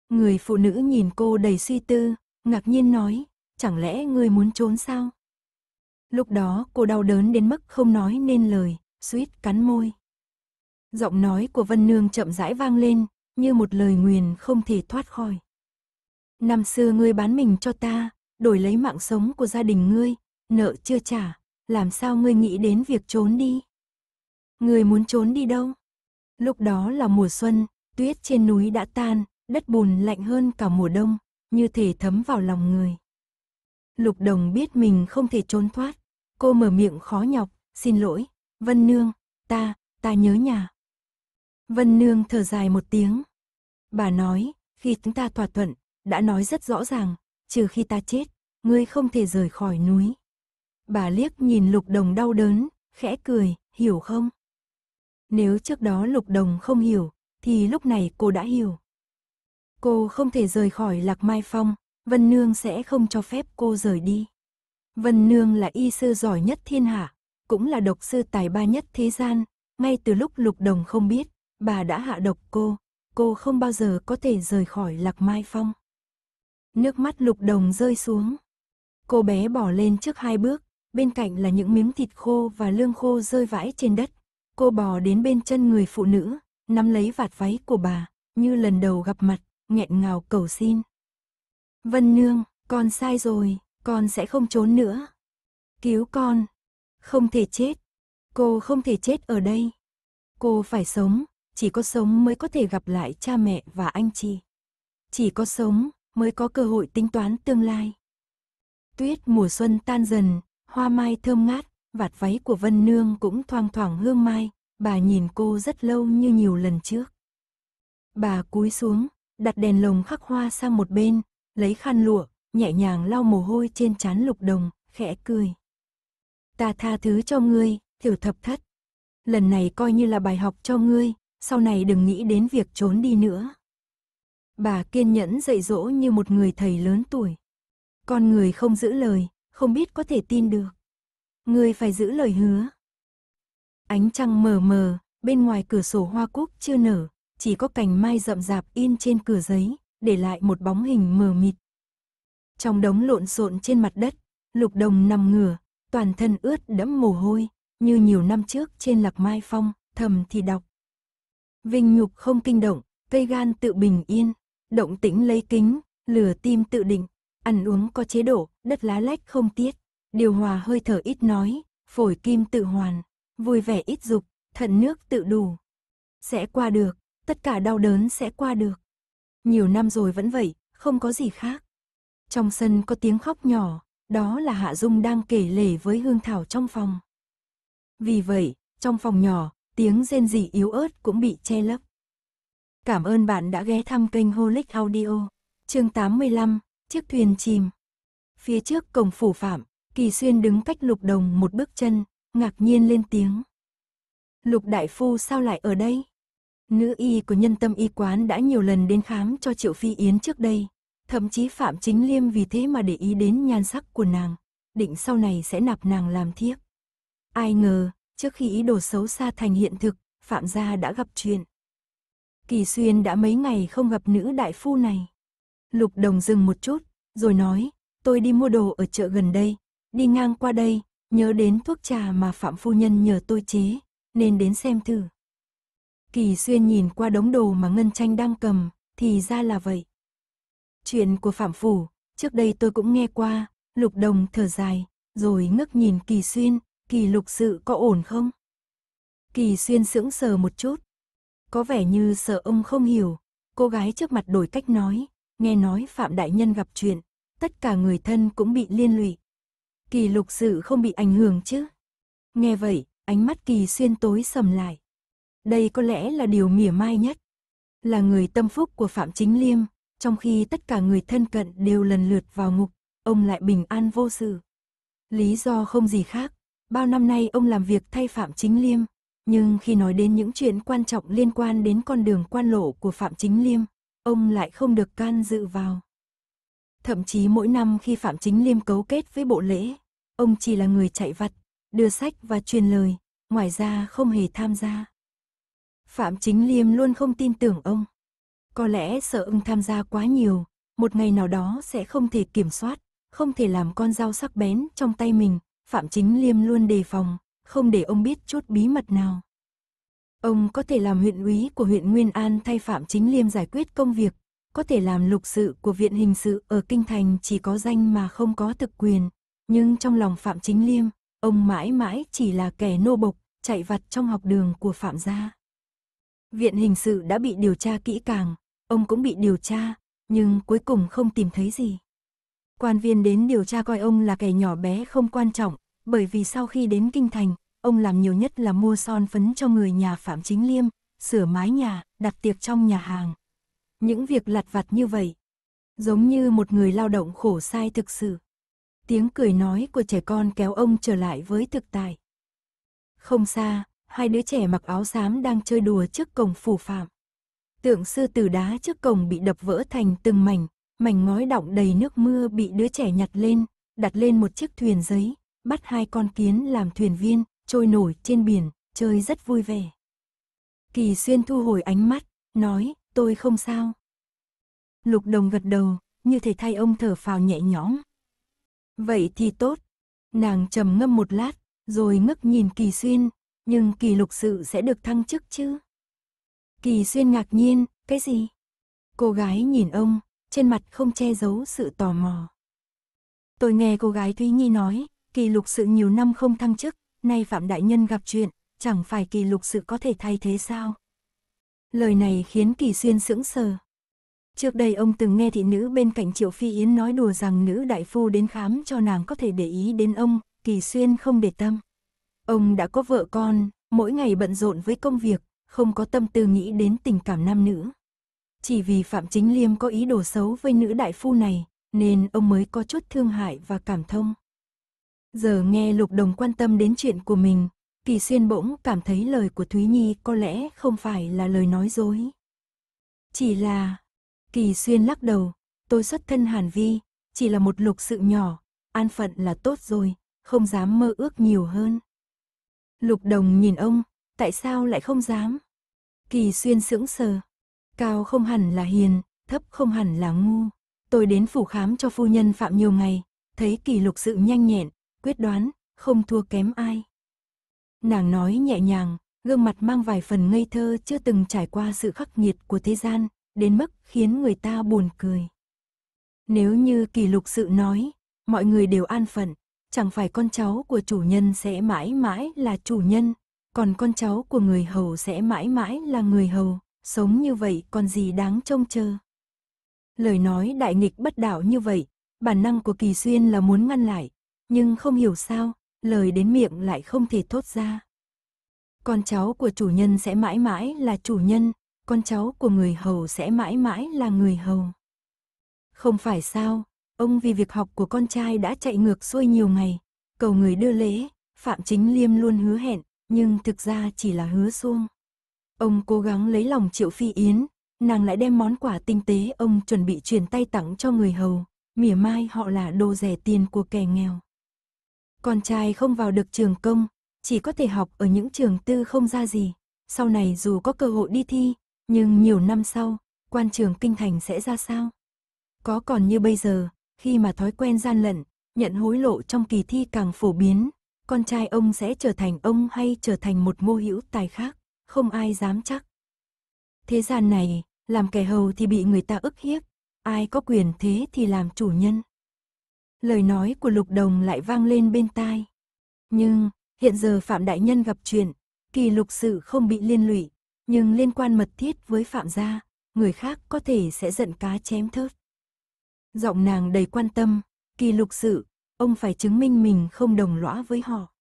Người phụ nữ nhìn cô đầy suy tư, ngạc nhiên nói, chẳng lẽ ngươi muốn trốn sao? Lúc đó cô đau đớn đến mức không nói nên lời, suýt cắn môi. Giọng nói của Vân Nương chậm rãi vang lên, như một lời nguyền không thể thoát khỏi. Năm xưa ngươi bán mình cho ta, đổi lấy mạng sống của gia đình ngươi, nợ chưa trả, làm sao ngươi nghĩ đến việc trốn đi? Ngươi muốn trốn đi đâu? Lúc đó là mùa xuân, tuyết trên núi đã tan, đất bùn lạnh hơn cả mùa đông, như thể thấm vào lòng người. Lục Đồng biết mình không thể trốn thoát. Cô mở miệng khó nhọc, xin lỗi, Vân Nương, ta, ta nhớ nhà. Vân Nương thở dài một tiếng. Bà nói, khi chúng ta thỏa thuận, đã nói rất rõ ràng, trừ khi ta chết, ngươi không thể rời khỏi núi. Bà liếc nhìn Lục Đồng đau đớn, khẽ cười, hiểu không? Nếu trước đó Lục Đồng không hiểu, thì lúc này cô đã hiểu. Cô không thể rời khỏi Lạc Mai Phong, Vân Nương sẽ không cho phép cô rời đi. Vân Nương là y sư giỏi nhất thiên hạ, cũng là độc sư tài ba nhất thế gian, ngay từ lúc Lục Đồng không biết, bà đã hạ độc cô, cô không bao giờ có thể rời khỏi Lạc Mai Phong. Nước mắt Lục Đồng rơi xuống. Cô bé bỏ lên trước hai bước, bên cạnh là những miếng thịt khô và lương khô rơi vãi trên đất. Cô bò đến bên chân người phụ nữ, nắm lấy vạt váy của bà, như lần đầu gặp mặt, nghẹn ngào cầu xin. Vân Nương, con sai rồi, con sẽ không trốn nữa. Cứu con. Không thể chết. Cô không thể chết ở đây. Cô phải sống, chỉ có sống mới có thể gặp lại cha mẹ và anh chị. Chỉ có sống mới có cơ hội tính toán tương lai. Tuyết mùa xuân tan dần, hoa mai thơm ngát, vạt váy của Vân Nương cũng thoang thoảng hương mai, bà nhìn cô rất lâu như nhiều lần trước. Bà cúi xuống, đặt đèn lồng khắc hoa sang một bên, lấy khăn lụa, nhẹ nhàng lau mồ hôi trên trán lục đồng, khẽ cười. Ta tha thứ cho ngươi, tiểu thập thất. Lần này coi như là bài học cho ngươi, sau này đừng nghĩ đến việc trốn đi nữa. Bà kiên nhẫn dạy dỗ như một người thầy lớn tuổi. Con người không giữ lời, không biết có thể tin được. Ngươi phải giữ lời hứa. Ánh trăng mờ mờ, bên ngoài cửa sổ hoa cúc chưa nở, chỉ có cành mai rậm rạp in trên cửa giấy, để lại một bóng hình mờ mịt. Trong đống lộn xộn trên mặt đất, lục đồng nằm ngửa, toàn thân ướt đẫm mồ hôi, như nhiều năm trước trên lạc mai phong, thầm thì đọc. Vinh nhục không kinh động, cây gan tự bình yên, động tĩnh lấy kính, lửa tim tự định, ăn uống có chế độ, đất lá lách không tiết, điều hòa hơi thở ít nói, phổi kim tự hoàn, vui vẻ ít dục, thận nước tự đủ. Sẽ qua được, tất cả đau đớn sẽ qua được nhiều năm rồi vẫn vậy, không có gì khác. Trong sân có tiếng khóc nhỏ, đó là Hạ Dung đang kể lể với Hương Thảo trong phòng. Vì vậy, trong phòng nhỏ, tiếng rên rỉ yếu ớt cũng bị che lấp. Cảm ơn bạn đã ghé thăm kênh Holic Audio. Chương 85, chiếc thuyền chìm. Phía trước cổng phủ phạm, Kỳ Xuyên đứng cách Lục Đồng một bước chân, ngạc nhiên lên tiếng. Lục đại phu sao lại ở đây? Nữ y của nhân tâm y quán đã nhiều lần đến khám cho Triệu Phi Yến trước đây. Thậm chí Phạm Chính Liêm vì thế mà để ý đến nhan sắc của nàng. Định sau này sẽ nạp nàng làm thiếp. Ai ngờ, trước khi ý đồ xấu xa thành hiện thực, Phạm Gia đã gặp chuyện. Kỳ Xuyên đã mấy ngày không gặp nữ đại phu này. Lục Đồng dừng một chút, rồi nói, tôi đi mua đồ ở chợ gần đây, đi ngang qua đây, nhớ đến thuốc trà mà Phạm Phu Nhân nhờ tôi chế, nên đến xem thử. Kỳ xuyên nhìn qua đống đồ mà Ngân Tranh đang cầm, thì ra là vậy. Chuyện của Phạm Phủ, trước đây tôi cũng nghe qua, lục đồng thở dài, rồi ngước nhìn Kỳ xuyên, Kỳ lục sự có ổn không? Kỳ xuyên sững sờ một chút. Có vẻ như sợ ông không hiểu, cô gái trước mặt đổi cách nói, nghe nói Phạm Đại Nhân gặp chuyện, tất cả người thân cũng bị liên lụy. Kỳ lục sự không bị ảnh hưởng chứ? Nghe vậy, ánh mắt kỳ xuyên tối sầm lại. Đây có lẽ là điều mỉa mai nhất. Là người tâm phúc của Phạm Chính Liêm, trong khi tất cả người thân cận đều lần lượt vào ngục, ông lại bình an vô sự. Lý do không gì khác, bao năm nay ông làm việc thay Phạm Chính Liêm, nhưng khi nói đến những chuyện quan trọng liên quan đến con đường quan lộ của Phạm Chính Liêm, ông lại không được can dự vào. Thậm chí mỗi năm khi Phạm Chính Liêm cấu kết với bộ lễ, ông chỉ là người chạy vặt, đưa sách và truyền lời, ngoài ra không hề tham gia. Phạm Chính Liêm luôn không tin tưởng ông. Có lẽ sợ ông tham gia quá nhiều, một ngày nào đó sẽ không thể kiểm soát, không thể làm con dao sắc bén trong tay mình. Phạm Chính Liêm luôn đề phòng, không để ông biết chút bí mật nào. Ông có thể làm huyện úy của huyện Nguyên An thay Phạm Chính Liêm giải quyết công việc, có thể làm lục sự của viện hình sự ở Kinh Thành chỉ có danh mà không có thực quyền. Nhưng trong lòng Phạm Chính Liêm, ông mãi mãi chỉ là kẻ nô bộc, chạy vặt trong học đường của Phạm gia. Viện hình sự đã bị điều tra kỹ càng, ông cũng bị điều tra, nhưng cuối cùng không tìm thấy gì. Quan viên đến điều tra coi ông là kẻ nhỏ bé không quan trọng, bởi vì sau khi đến Kinh Thành, ông làm nhiều nhất là mua son phấn cho người nhà Phạm Chính Liêm, sửa mái nhà, đặt tiệc trong nhà hàng. Những việc lặt vặt như vậy, giống như một người lao động khổ sai thực sự. Tiếng cười nói của trẻ con kéo ông trở lại với thực tại. Không xa, hai đứa trẻ mặc áo xám đang chơi đùa trước cổng phủ phạm. Tượng sư tử đá trước cổng bị đập vỡ thành từng mảnh, mảnh ngói đọng đầy nước mưa bị đứa trẻ nhặt lên, đặt lên một chiếc thuyền giấy, bắt hai con kiến làm thuyền viên, trôi nổi trên biển, chơi rất vui vẻ. Kỳ xuyên thu hồi ánh mắt, nói, tôi không sao. Lục đồng gật đầu, như thể thay ông thở phào nhẹ nhõm. Vậy thì tốt. Nàng trầm ngâm một lát, rồi ngước nhìn kỳ xuyên, nhưng kỳ lục sự sẽ được thăng chức chứ. Kỳ xuyên ngạc nhiên, cái gì? Cô gái nhìn ông, trên mặt không che giấu sự tò mò. Tôi nghe cô gái Thúy Nhi nói, kỳ lục sự nhiều năm không thăng chức, nay Phạm Đại Nhân gặp chuyện, chẳng phải kỳ lục sự có thể thay thế sao? Lời này khiến kỳ xuyên sững sờ. Trước đây ông từng nghe thị nữ bên cạnh Triệu Phi Yến nói đùa rằng nữ đại phu đến khám cho nàng có thể để ý đến ông, kỳ xuyên không để tâm. Ông đã có vợ con, mỗi ngày bận rộn với công việc, không có tâm tư nghĩ đến tình cảm nam nữ. Chỉ vì Phạm Chính Liêm có ý đồ xấu với nữ đại phu này, nên ông mới có chút thương hại và cảm thông. Giờ nghe Lục Đồng quan tâm đến chuyện của mình, Kỳ Xuyên bỗng cảm thấy lời của Thúy Nhi có lẽ không phải là lời nói dối. Chỉ là... Kỳ Xuyên lắc đầu, tôi xuất thân Hàn Vi, chỉ là một lục sự nhỏ, an phận là tốt rồi, không dám mơ ước nhiều hơn. Lục Đồng nhìn ông, tại sao lại không dám? Kỳ xuyên sững sờ. Cao không hẳn là hiền, thấp không hẳn là ngu. Tôi đến phủ khám cho phu nhân Phạm nhiều ngày, thấy kỳ lục sự nhanh nhẹn, quyết đoán, không thua kém ai. Nàng nói nhẹ nhàng, gương mặt mang vài phần ngây thơ chưa từng trải qua sự khắc nghiệt của thế gian, đến mức khiến người ta buồn cười. Nếu như kỳ lục sự nói, mọi người đều an phận, chẳng phải con cháu của chủ nhân sẽ mãi mãi là chủ nhân, còn con cháu của người hầu sẽ mãi mãi là người hầu, sống như vậy còn gì đáng trông chờ. Lời nói đại nghịch bất đạo như vậy, bản năng của Kỳ Xuyên là muốn ngăn lại, nhưng không hiểu sao, lời đến miệng lại không thể thốt ra. Con cháu của chủ nhân sẽ mãi mãi là chủ nhân, con cháu của người hầu sẽ mãi mãi là người hầu. Không phải sao, Ông vì việc học của con trai đã chạy ngược xuôi nhiều ngày, cầu người đưa lễ, Phạm Chính Liêm luôn hứa hẹn, nhưng thực ra chỉ là hứa xuông. Ông cố gắng lấy lòng Triệu Phi Yến, nàng lại đem món quà tinh tế ông chuẩn bị truyền tay tặng cho người hầu, mỉa mai họ là đồ rẻ tiền của kẻ nghèo. Con trai không vào được trường công, chỉ có thể học ở những trường tư không ra gì, sau này dù có cơ hội đi thi, nhưng nhiều năm sau, quan trường kinh thành sẽ ra sao? Có còn như bây giờ, khi mà thói quen gian lận, nhận hối lộ trong kỳ thi càng phổ biến, con trai ông sẽ trở thành ông hay trở thành một mô hữu tài khác, không ai dám chắc. Thế gian này, làm kẻ hầu thì bị người ta ức hiếp, ai có quyền thế thì làm chủ nhân. Lời nói của Lục Đồng lại vang lên bên tai. Nhưng, hiện giờ Phạm Đại Nhân gặp chuyện, kỳ lục sự không bị liên lụy, nhưng liên quan mật thiết với Phạm gia, người khác có thể sẽ giận cá chém thớt. Giọng nàng đầy quan tâm, kỳ lục sự, ông phải chứng minh mình không đồng lõa với họ.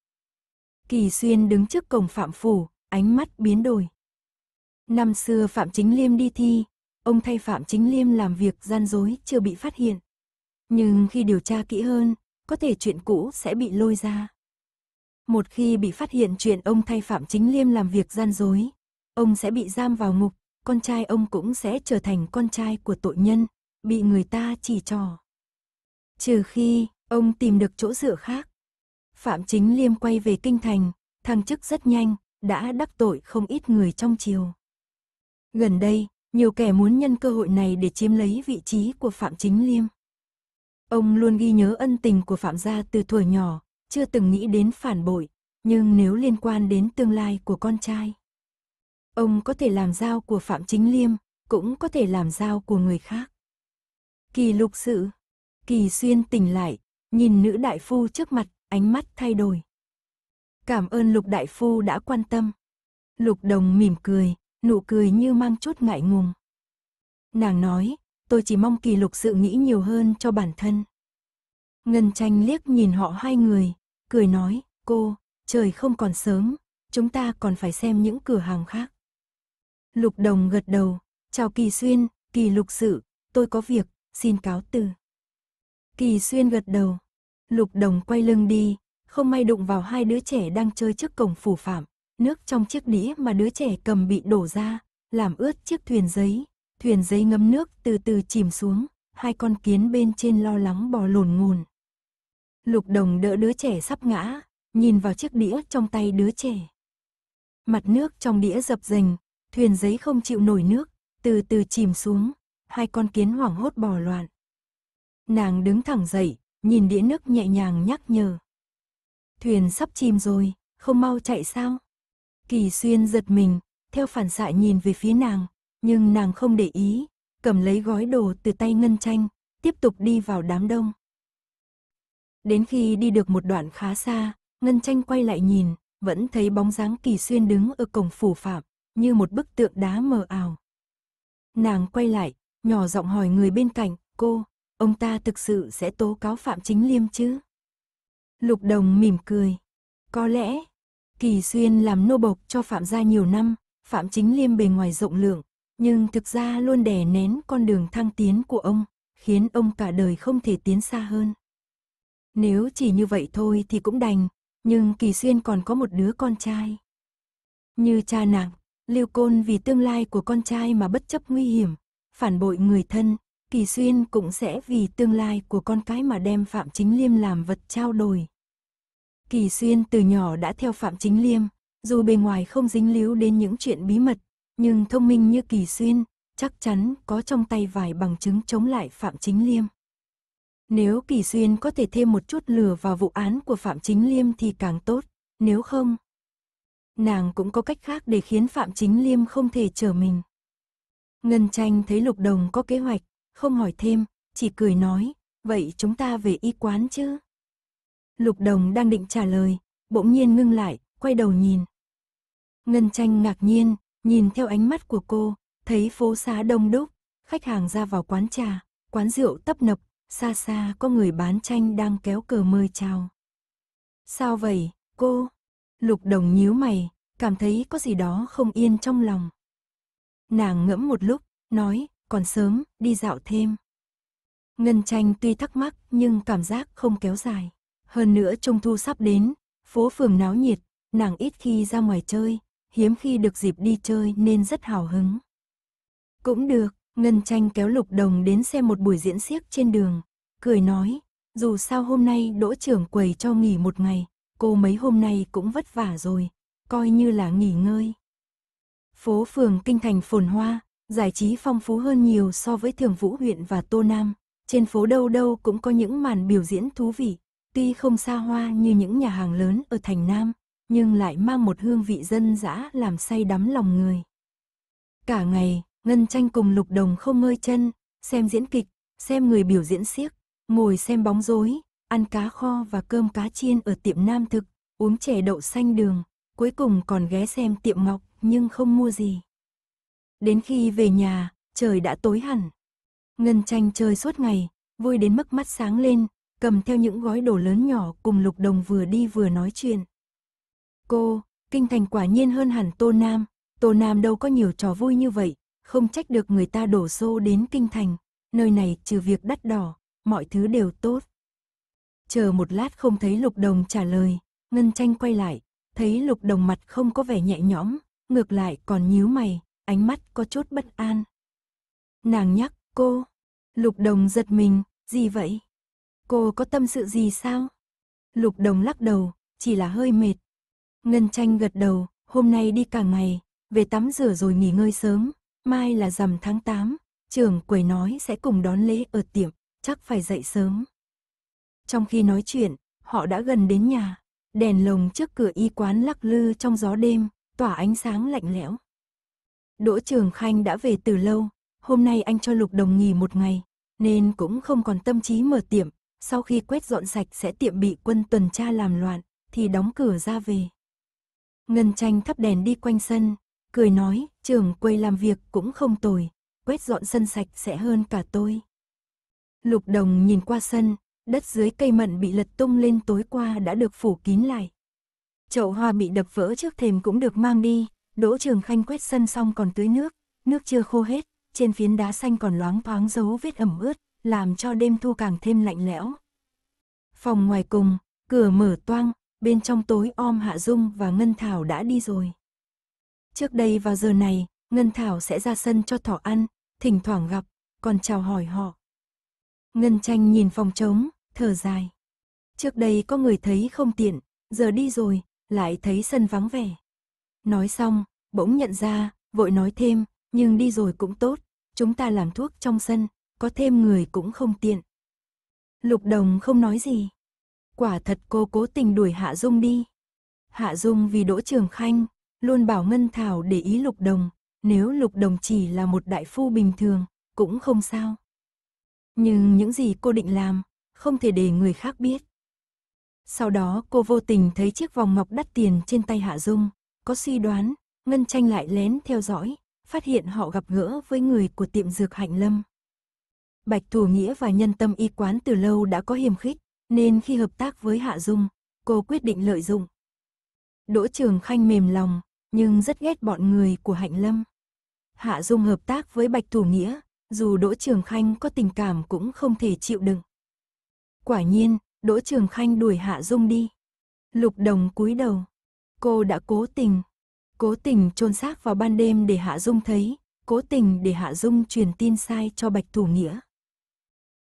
Kỳ xuyên đứng trước cổng Phạm Phủ, ánh mắt biến đổi. Năm xưa Phạm Chính Liêm đi thi, ông thay Phạm Chính Liêm làm việc gian dối chưa bị phát hiện. Nhưng khi điều tra kỹ hơn, có thể chuyện cũ sẽ bị lôi ra. Một khi bị phát hiện chuyện ông thay Phạm Chính Liêm làm việc gian dối, ông sẽ bị giam vào ngục, con trai ông cũng sẽ trở thành con trai của tội nhân, bị người ta chỉ trỏ. Trừ khi, ông tìm được chỗ dựa khác. Phạm Chính Liêm quay về kinh thành, thăng chức rất nhanh, đã đắc tội không ít người trong triều. Gần đây, nhiều kẻ muốn nhân cơ hội này để chiếm lấy vị trí của Phạm Chính Liêm. Ông luôn ghi nhớ ân tình của Phạm gia từ tuổi nhỏ, chưa từng nghĩ đến phản bội, nhưng nếu liên quan đến tương lai của con trai, ông có thể làm giao của Phạm Chính Liêm, cũng có thể làm giao của người khác. Kỳ lục sự. Kỳ xuyên tỉnh lại, nhìn nữ đại phu trước mặt, ánh mắt thay đổi. Cảm ơn lục đại phu đã quan tâm. Lục đồng mỉm cười, nụ cười như mang chút ngại ngùng. Nàng nói, tôi chỉ mong kỳ lục sự nghĩ nhiều hơn cho bản thân. Ngân tranh liếc nhìn họ hai người, cười nói, cô, trời không còn sớm, chúng ta còn phải xem những cửa hàng khác. Lục đồng gật đầu, chào kỳ xuyên, kỳ lục sự, tôi có việc, xin cáo từ. Kỳ xuyên gật đầu. Lục đồng quay lưng đi, không may đụng vào hai đứa trẻ đang chơi trước cổng phủ phạm. Nước trong chiếc đĩa mà đứa trẻ cầm bị đổ ra, làm ướt chiếc thuyền giấy. Thuyền giấy ngấm nước từ từ chìm xuống, hai con kiến bên trên lo lắng bò lồn ngồn. Lục đồng đỡ đứa trẻ sắp ngã, nhìn vào chiếc đĩa trong tay đứa trẻ. Mặt nước trong đĩa dập dềnh, thuyền giấy không chịu nổi nước, từ từ chìm xuống hai con kiến hoảng hốt bò loạn. Nàng đứng thẳng dậy, nhìn đĩa nước nhẹ nhàng nhắc nhở. Thuyền sắp chìm rồi, không mau chạy sao? Kỳ xuyên giật mình, theo phản xạ nhìn về phía nàng, nhưng nàng không để ý, cầm lấy gói đồ từ tay ngân tranh, tiếp tục đi vào đám đông. Đến khi đi được một đoạn khá xa, ngân tranh quay lại nhìn, vẫn thấy bóng dáng kỳ xuyên đứng ở cổng phủ phạm, như một bức tượng đá mờ ảo. Nàng quay lại, Nhỏ giọng hỏi người bên cạnh, cô, ông ta thực sự sẽ tố cáo Phạm Chính Liêm chứ? Lục Đồng mỉm cười. Có lẽ, Kỳ Xuyên làm nô bộc cho Phạm gia nhiều năm, Phạm Chính Liêm bề ngoài rộng lượng, nhưng thực ra luôn đè nén con đường thăng tiến của ông, khiến ông cả đời không thể tiến xa hơn. Nếu chỉ như vậy thôi thì cũng đành, nhưng Kỳ Xuyên còn có một đứa con trai. Như cha nàng, Lưu Côn vì tương lai của con trai mà bất chấp nguy hiểm, phản bội người thân, Kỳ Xuyên cũng sẽ vì tương lai của con cái mà đem Phạm Chính Liêm làm vật trao đổi. Kỳ Xuyên từ nhỏ đã theo Phạm Chính Liêm, dù bề ngoài không dính líu đến những chuyện bí mật, nhưng thông minh như Kỳ Xuyên, chắc chắn có trong tay vài bằng chứng chống lại Phạm Chính Liêm. Nếu Kỳ Xuyên có thể thêm một chút lửa vào vụ án của Phạm Chính Liêm thì càng tốt, nếu không, nàng cũng có cách khác để khiến Phạm Chính Liêm không thể trở mình. Ngân tranh thấy lục đồng có kế hoạch, không hỏi thêm, chỉ cười nói, vậy chúng ta về y quán chứ? Lục đồng đang định trả lời, bỗng nhiên ngưng lại, quay đầu nhìn. Ngân tranh ngạc nhiên, nhìn theo ánh mắt của cô, thấy phố xá đông đúc, khách hàng ra vào quán trà, quán rượu tấp nập, xa xa có người bán tranh đang kéo cờ mời chào. Sao vậy, cô? Lục đồng nhíu mày, cảm thấy có gì đó không yên trong lòng. Nàng ngẫm một lúc, nói, còn sớm, đi dạo thêm. Ngân tranh tuy thắc mắc nhưng cảm giác không kéo dài. Hơn nữa trung thu sắp đến, phố phường náo nhiệt, nàng ít khi ra ngoài chơi, hiếm khi được dịp đi chơi nên rất hào hứng. Cũng được, Ngân tranh kéo lục đồng đến xem một buổi diễn xiếc trên đường, cười nói, dù sao hôm nay đỗ trưởng quầy cho nghỉ một ngày, cô mấy hôm nay cũng vất vả rồi, coi như là nghỉ ngơi. Phố phường kinh thành phồn hoa, giải trí phong phú hơn nhiều so với Thường Vũ huyện và Tô Nam. Trên phố đâu đâu cũng có những màn biểu diễn thú vị, tuy không xa hoa như những nhà hàng lớn ở thành Nam, nhưng lại mang một hương vị dân dã làm say đắm lòng người. Cả ngày, Ngân Tranh cùng Lục Đồng không ngơi chân, xem diễn kịch, xem người biểu diễn siếc, ngồi xem bóng rối, ăn cá kho và cơm cá chiên ở tiệm Nam Thực, uống chè đậu xanh đường, cuối cùng còn ghé xem tiệm ngọc nhưng không mua gì. Đến khi về nhà, trời đã tối hẳn. Ngân tranh chơi suốt ngày, vui đến mức mắt sáng lên, cầm theo những gói đồ lớn nhỏ cùng Lục Đồng vừa đi vừa nói chuyện. Cô, kinh thành quả nhiên hơn hẳn Tô Nam, Tô Nam đâu có nhiều trò vui như vậy, không trách được người ta đổ xô đến kinh thành, nơi này trừ việc đắt đỏ, mọi thứ đều tốt. Chờ một lát không thấy Lục Đồng trả lời, Ngân Tranh quay lại, thấy Lục Đồng mặt không có vẻ nhẹ nhõm, ngược lại còn nhíu mày, ánh mắt có chút bất an. Nàng nhắc, cô. Lục đồng giật mình, gì vậy? Cô có tâm sự gì sao? Lục đồng lắc đầu, chỉ là hơi mệt. Ngân tranh gật đầu, hôm nay đi cả ngày, về tắm rửa rồi nghỉ ngơi sớm. Mai là rằm tháng 8, trưởng quầy nói sẽ cùng đón lễ ở tiệm, chắc phải dậy sớm. Trong khi nói chuyện, họ đã gần đến nhà, đèn lồng trước cửa y quán lắc lư trong gió đêm, tỏa ánh sáng lạnh lẽo. Đỗ Trường Khanh đã về từ lâu, hôm nay anh cho Lục Đồng nghỉ một ngày, nên cũng không còn tâm trí mở tiệm, sau khi quét dọn sạch sẽ tiệm bị quân tuần tra làm loạn, thì đóng cửa ra về. Ngân tranh thắp đèn đi quanh sân, cười nói, trường quầy làm việc cũng không tồi, quét dọn sân sạch sẽ hơn cả tôi. Lục đồng nhìn qua sân, đất dưới cây mận bị lật tung lên tối qua đã được phủ kín lại chậu hoa bị đập vỡ trước thềm cũng được mang đi, Đỗ Trường Khanh quét sân xong còn tưới nước, nước chưa khô hết, trên phiến đá xanh còn loáng thoáng dấu vết ẩm ướt, làm cho đêm thu càng thêm lạnh lẽo. Phòng ngoài cùng, cửa mở toang, bên trong tối om Hạ Dung và Ngân Thảo đã đi rồi. Trước đây vào giờ này, Ngân Thảo sẽ ra sân cho thỏ ăn, thỉnh thoảng gặp, còn chào hỏi họ. Ngân Tranh nhìn phòng trống, thở dài. Trước đây có người thấy không tiện, giờ đi rồi, lại thấy sân vắng vẻ. Nói xong, bỗng nhận ra, vội nói thêm, nhưng đi rồi cũng tốt, chúng ta làm thuốc trong sân, có thêm người cũng không tiện. Lục Đồng không nói gì. Quả thật cô cố tình đuổi Hạ Dung đi. Hạ Dung vì Đỗ Trường Khanh, luôn bảo Ngân Thảo để ý Lục Đồng, nếu Lục Đồng chỉ là một đại phu bình thường, cũng không sao. Nhưng những gì cô định làm, không thể để người khác biết. Sau đó cô vô tình thấy chiếc vòng ngọc đắt tiền trên tay Hạ Dung, có suy đoán, Ngân Tranh lại lén theo dõi, phát hiện họ gặp gỡ với người của tiệm dược Hạnh Lâm. Bạch Thủ Nghĩa và nhân tâm y quán từ lâu đã có hiềm khích, nên khi hợp tác với Hạ Dung, cô quyết định lợi dụng. Đỗ Trường Khanh mềm lòng, nhưng rất ghét bọn người của Hạnh Lâm. Hạ Dung hợp tác với Bạch Thủ Nghĩa, dù Đỗ Trường Khanh có tình cảm cũng không thể chịu đựng. Quả nhiên, Đỗ Trường Khanh đuổi Hạ Dung đi. Lục Đồng cúi đầu. Cô đã cố tình, cố tình chôn xác vào ban đêm để Hạ Dung thấy, cố tình để Hạ Dung truyền tin sai cho Bạch Thủ Nghĩa.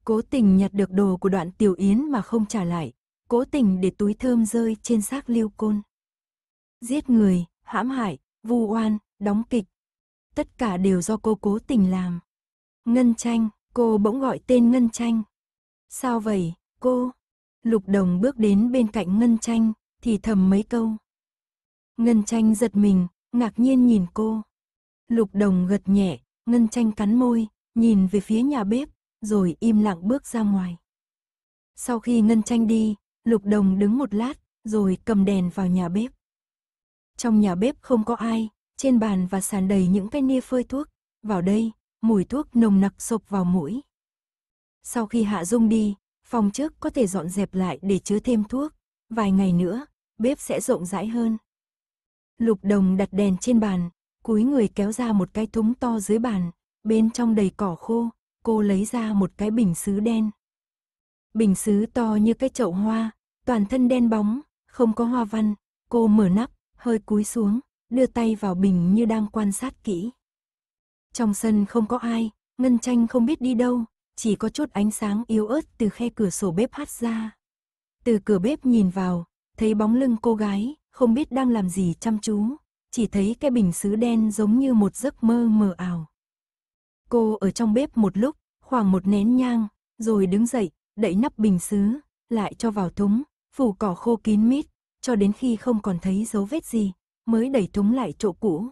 Cố tình nhặt được đồ của đoạn Tiểu Yến mà không trả lại, cố tình để túi thơm rơi trên xác Lưu Côn. Giết người, hãm hại, vu oan, đóng kịch. Tất cả đều do cô cố tình làm. Ngân Tranh, cô bỗng gọi tên Ngân Tranh. Sao vậy, cô? Lục Đồng bước đến bên cạnh Ngân Tranh, thì thầm mấy câu. Ngân Tranh giật mình, ngạc nhiên nhìn cô. Lục Đồng gật nhẹ, Ngân Tranh cắn môi, nhìn về phía nhà bếp, rồi im lặng bước ra ngoài. Sau khi Ngân Tranh đi, Lục Đồng đứng một lát, rồi cầm đèn vào nhà bếp. Trong nhà bếp không có ai, trên bàn và sàn đầy những cái nia phơi thuốc, vào đây, mùi thuốc nồng nặc sộc vào mũi. Sau khi Hạ Dung đi, Phòng trước có thể dọn dẹp lại để chứa thêm thuốc. Vài ngày nữa, bếp sẽ rộng rãi hơn. Lục đồng đặt đèn trên bàn, cúi người kéo ra một cái thúng to dưới bàn, bên trong đầy cỏ khô, cô lấy ra một cái bình sứ đen. Bình sứ to như cái chậu hoa, toàn thân đen bóng, không có hoa văn, cô mở nắp, hơi cúi xuống, đưa tay vào bình như đang quan sát kỹ. Trong sân không có ai, Ngân Tranh không biết đi đâu, chỉ có chút ánh sáng yếu ớt từ khe cửa sổ bếp hắt ra. Từ cửa bếp nhìn vào, thấy bóng lưng cô gái, không biết đang làm gì chăm chú, chỉ thấy cái bình sứ đen giống như một giấc mơ mờ ảo. Cô ở trong bếp một lúc, khoảng một nén nhang, rồi đứng dậy, đậy nắp bình sứ, lại cho vào thúng, phủ cỏ khô kín mít, cho đến khi không còn thấy dấu vết gì, mới đẩy thúng lại chỗ cũ.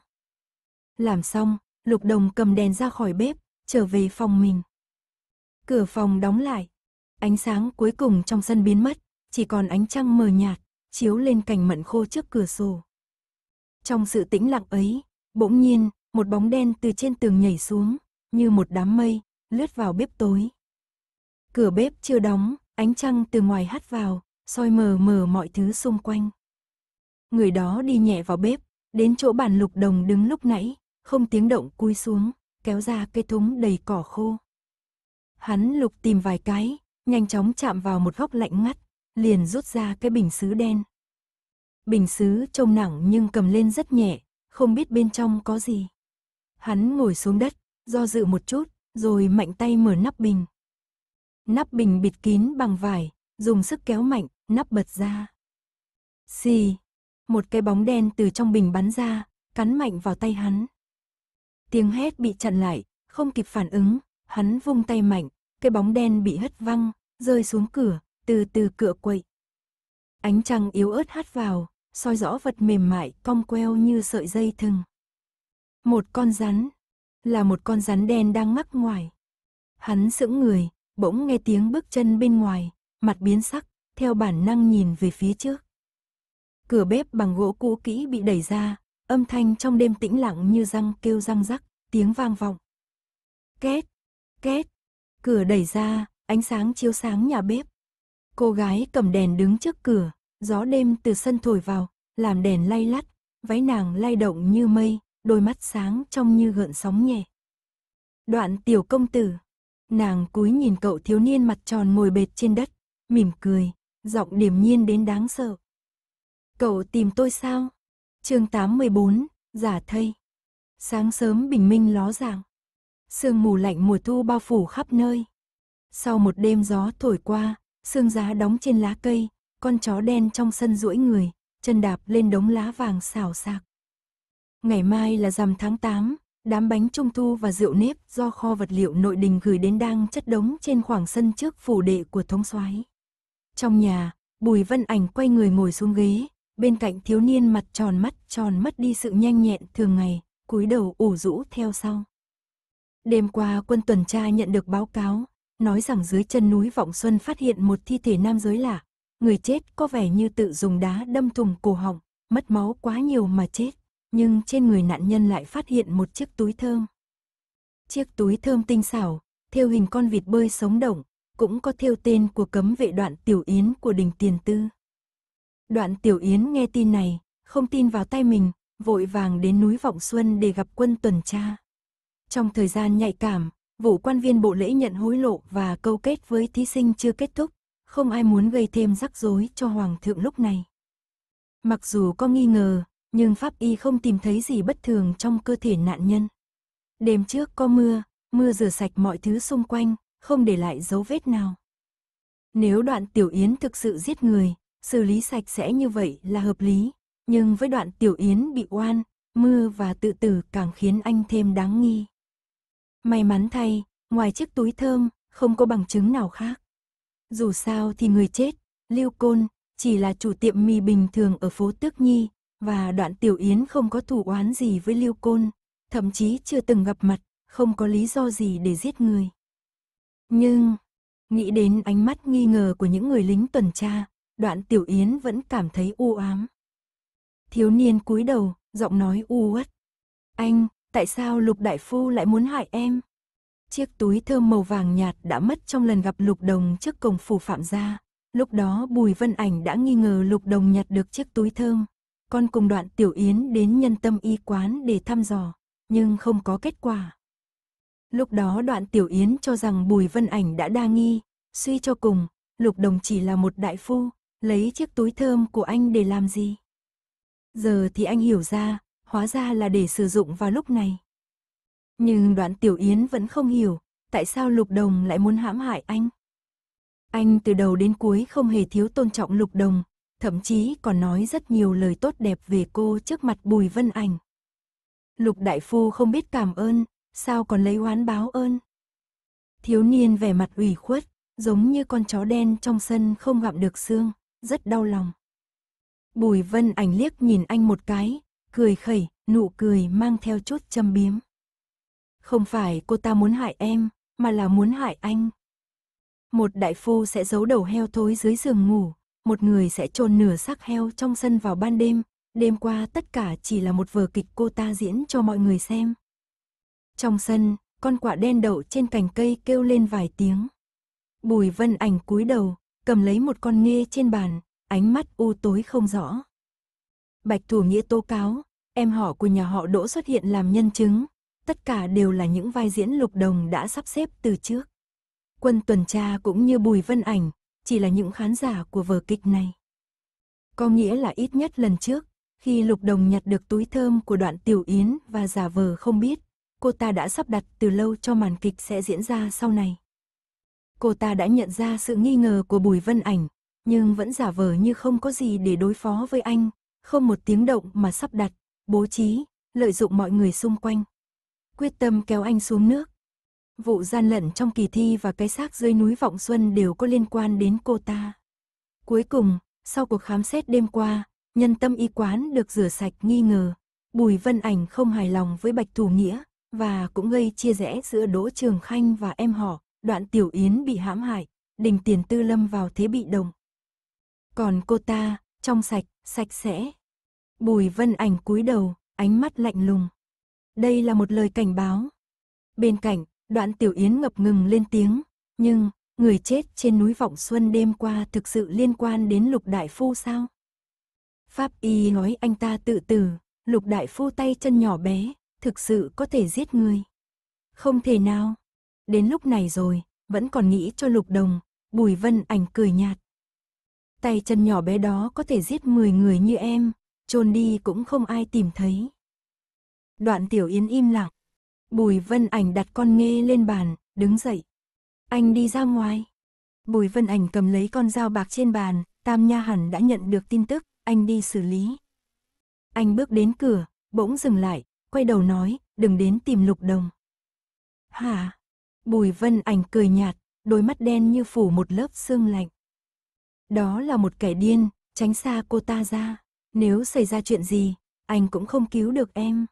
Làm xong, Lục Đồng cầm đèn ra khỏi bếp, trở về phòng mình. Cửa phòng đóng lại. Ánh sáng cuối cùng trong sân biến mất, chỉ còn ánh trăng mờ nhạt, chiếu lên cành mận khô trước cửa sổ. Trong sự tĩnh lặng ấy, bỗng nhiên, một bóng đen từ trên tường nhảy xuống, như một đám mây, lướt vào bếp tối. Cửa bếp chưa đóng, ánh trăng từ ngoài hắt vào, soi mờ mờ mọi thứ xung quanh. Người đó đi nhẹ vào bếp, đến chỗ bàn lục đồng đứng lúc nãy, không tiếng động cúi xuống, kéo ra cây thúng đầy cỏ khô. Hắn lục tìm vài cái, nhanh chóng chạm vào một góc lạnh ngắt, liền rút ra cái bình xứ đen. Bình xứ trông nặng nhưng cầm lên rất nhẹ, không biết bên trong có gì. Hắn ngồi xuống đất, do dự một chút, rồi mạnh tay mở nắp bình. Nắp bình bịt kín bằng vải, dùng sức kéo mạnh, nắp bật ra. Xì, một cái bóng đen từ trong bình bắn ra, cắn mạnh vào tay hắn. Tiếng hét bị chặn lại, không kịp phản ứng, hắn vung tay mạnh, cái bóng đen bị hất văng, rơi xuống cửa, từ từ cựa quậy. Ánh trăng yếu ớt hát vào, soi rõ vật mềm mại cong queo như sợi dây thừng. Một con rắn, là một con rắn đen đang ngắc ngoài. Hắn sững người, bỗng nghe tiếng bước chân bên ngoài, mặt biến sắc, theo bản năng nhìn về phía trước. Cửa bếp bằng gỗ cũ kỹ bị đẩy ra, âm thanh trong đêm tĩnh lặng như răng kêu răng rắc, tiếng vang vọng. Két, két, Cửa đẩy ra, ánh sáng chiếu sáng nhà bếp. Cô gái cầm đèn đứng trước cửa, gió đêm từ sân thổi vào, làm đèn lay lắt, váy nàng lay động như mây, đôi mắt sáng trong như gợn sóng nhẹ. Đoạn tiểu công tử, nàng cúi nhìn cậu thiếu niên mặt tròn ngồi bệt trên đất, mỉm cười, giọng điềm nhiên đến đáng sợ. Cậu tìm tôi sao? chương 814, giả thây. Sáng sớm bình minh ló dạng, sương mù lạnh mùa thu bao phủ khắp nơi. Sau một đêm gió thổi qua, sương giá đóng trên lá cây, con chó đen trong sân duỗi người, chân đạp lên đống lá vàng xào xạc. Ngày mai là rằm tháng 8, đám bánh trung thu và rượu nếp do kho vật liệu nội đình gửi đến đang chất đống trên khoảng sân trước phủ đệ của thống soái. Trong nhà, Bùi Vân Ảnh quay người ngồi xuống ghế, bên cạnh thiếu niên mặt tròn mắt tròn mất đi sự nhanh nhẹn thường ngày, cúi đầu ủ rũ theo sau. Đêm qua quân tuần tra nhận được báo cáo, nói rằng dưới chân núi Vọng Xuân phát hiện một thi thể nam giới lạ. Người chết có vẻ như tự dùng đá đâm thùng cổ họng, mất máu quá nhiều mà chết. Nhưng trên người nạn nhân lại phát hiện một chiếc túi thơm. Chiếc túi thơm tinh xảo, theo hình con vịt bơi sống động, cũng có theo tên của cấm vệ đoạn tiểu yến của đình tiền tư. Đoạn tiểu yến nghe tin này, không tin vào tay mình, vội vàng đến núi Vọng Xuân để gặp quân tuần tra. Trong thời gian nhạy cảm, vụ quan viên bộ lễ nhận hối lộ và câu kết với thí sinh chưa kết thúc, không ai muốn gây thêm rắc rối cho Hoàng thượng lúc này. Mặc dù có nghi ngờ, nhưng pháp y không tìm thấy gì bất thường trong cơ thể nạn nhân. Đêm trước có mưa, mưa rửa sạch mọi thứ xung quanh, không để lại dấu vết nào. Nếu đoạn tiểu yến thực sự giết người, xử lý sạch sẽ như vậy là hợp lý, nhưng với đoạn tiểu yến bị oan, mưa và tự tử càng khiến anh thêm đáng nghi. May mắn thay, ngoài chiếc túi thơm, không có bằng chứng nào khác. Dù sao thì người chết, Lưu Côn, chỉ là chủ tiệm mì bình thường ở phố Tước Nhi, và đoạn Tiểu Yến không có thù oán gì với Lưu Côn, thậm chí chưa từng gặp mặt, không có lý do gì để giết người. Nhưng, nghĩ đến ánh mắt nghi ngờ của những người lính tuần tra, đoạn Tiểu Yến vẫn cảm thấy u ám. Thiếu niên cúi đầu, giọng nói u uất. Anh, tại sao Lục Đại Phu lại muốn hại em? Chiếc túi thơm màu vàng nhạt đã mất trong lần gặp Lục Đồng trước cổng phủ phạm gia. Lúc đó Bùi Vân Ảnh đã nghi ngờ Lục Đồng nhặt được chiếc túi thơm. Con cùng đoạn Tiểu Yến đến nhân tâm y quán để thăm dò, nhưng không có kết quả. Lúc đó đoạn Tiểu Yến cho rằng Bùi Vân Ảnh đã đa nghi, suy cho cùng, Lục Đồng chỉ là một đại phu, lấy chiếc túi thơm của anh để làm gì? Giờ thì anh hiểu ra, hóa ra là để sử dụng vào lúc này. Nhưng đoạn Tiểu Yến vẫn không hiểu, tại sao Lục Đồng lại muốn hãm hại anh. Anh từ đầu đến cuối không hề thiếu tôn trọng Lục Đồng, thậm chí còn nói rất nhiều lời tốt đẹp về cô trước mặt Bùi Vân Ảnh. Lục Đại Phu không biết cảm ơn, sao còn lấy oán báo ơn. Thiếu niên vẻ mặt ủy khuất, giống như con chó đen trong sân không gặm được xương, rất đau lòng. Bùi Vân Ảnh liếc nhìn anh một cái, cười khẩy, nụ cười mang theo chút châm biếm. Không phải cô ta muốn hại em, mà là muốn hại anh. Một đại phu sẽ giấu đầu heo thối dưới giường ngủ, một người sẽ chôn nửa xác heo trong sân vào ban đêm, đêm qua tất cả chỉ là một vở kịch cô ta diễn cho mọi người xem. Trong sân, con quả đen đậu trên cành cây kêu lên vài tiếng. Bùi Vân Ảnh cúi đầu, cầm lấy một con nghe trên bàn, ánh mắt u tối không rõ. Bạch Thủ Nghĩa tố cáo, em họ của nhà họ Đỗ xuất hiện làm nhân chứng. Tất cả đều là những vai diễn lục đồng đã sắp xếp từ trước. Quân tuần tra cũng như Bùi Vân Ảnh, chỉ là những khán giả của vở kịch này. Có nghĩa là ít nhất lần trước, khi lục đồng nhặt được túi thơm của đoạn tiểu yến và giả vờ không biết, cô ta đã sắp đặt từ lâu cho màn kịch sẽ diễn ra sau này. Cô ta đã nhận ra sự nghi ngờ của Bùi Vân Ảnh, nhưng vẫn giả vờ như không có gì để đối phó với anh, không một tiếng động mà sắp đặt bố trí, lợi dụng mọi người xung quanh. Quyết tâm kéo anh xuống nước. Vụ gian lận trong kỳ thi và cái xác dưới núi Vọng Xuân đều có liên quan đến cô ta. Cuối cùng, sau cuộc khám xét đêm qua, nhân tâm y quán được rửa sạch nghi ngờ. Bùi Vân Ảnh không hài lòng với Bạch Thủ Nghĩa và cũng gây chia rẽ giữa Đỗ Trường Khanh và em họ, đoạn Tiểu Yến bị hãm hại, đình tiền tư lâm vào thế bị động. Còn cô ta, trong sạch, sạch sẽ, Bùi Vân Ảnh cúi đầu, ánh mắt lạnh lùng. Đây là một lời cảnh báo. Bên cạnh, đoạn Tiểu Yến ngập ngừng lên tiếng, nhưng, người chết trên núi Vọng Xuân đêm qua thực sự liên quan đến Lục Đại Phu sao? Pháp y nói anh ta tự tử, Lục Đại Phu tay chân nhỏ bé, thực sự có thể giết người. Không thể nào. Đến lúc này rồi, vẫn còn nghĩ cho Lục Đồng, Bùi Vân Ảnh cười nhạt. Tay chân nhỏ bé đó có thể giết 10 người như em, chôn đi cũng không ai tìm thấy. Đoạn Tiểu Yến im lặng. Bùi Vân Ảnh đặt con nghe lên bàn, đứng dậy. Anh đi ra ngoài. Bùi Vân Ảnh cầm lấy con dao bạc trên bàn, Tam Nha hẳn đã nhận được tin tức, anh đi xử lý. Anh bước đến cửa, bỗng dừng lại, quay đầu nói, đừng đến tìm lục đồng. Hả? Bùi Vân Ảnh cười nhạt, đôi mắt đen như phủ một lớp sương lạnh. Đó là một kẻ điên, tránh xa cô ta ra. Nếu xảy ra chuyện gì, anh cũng không cứu được em.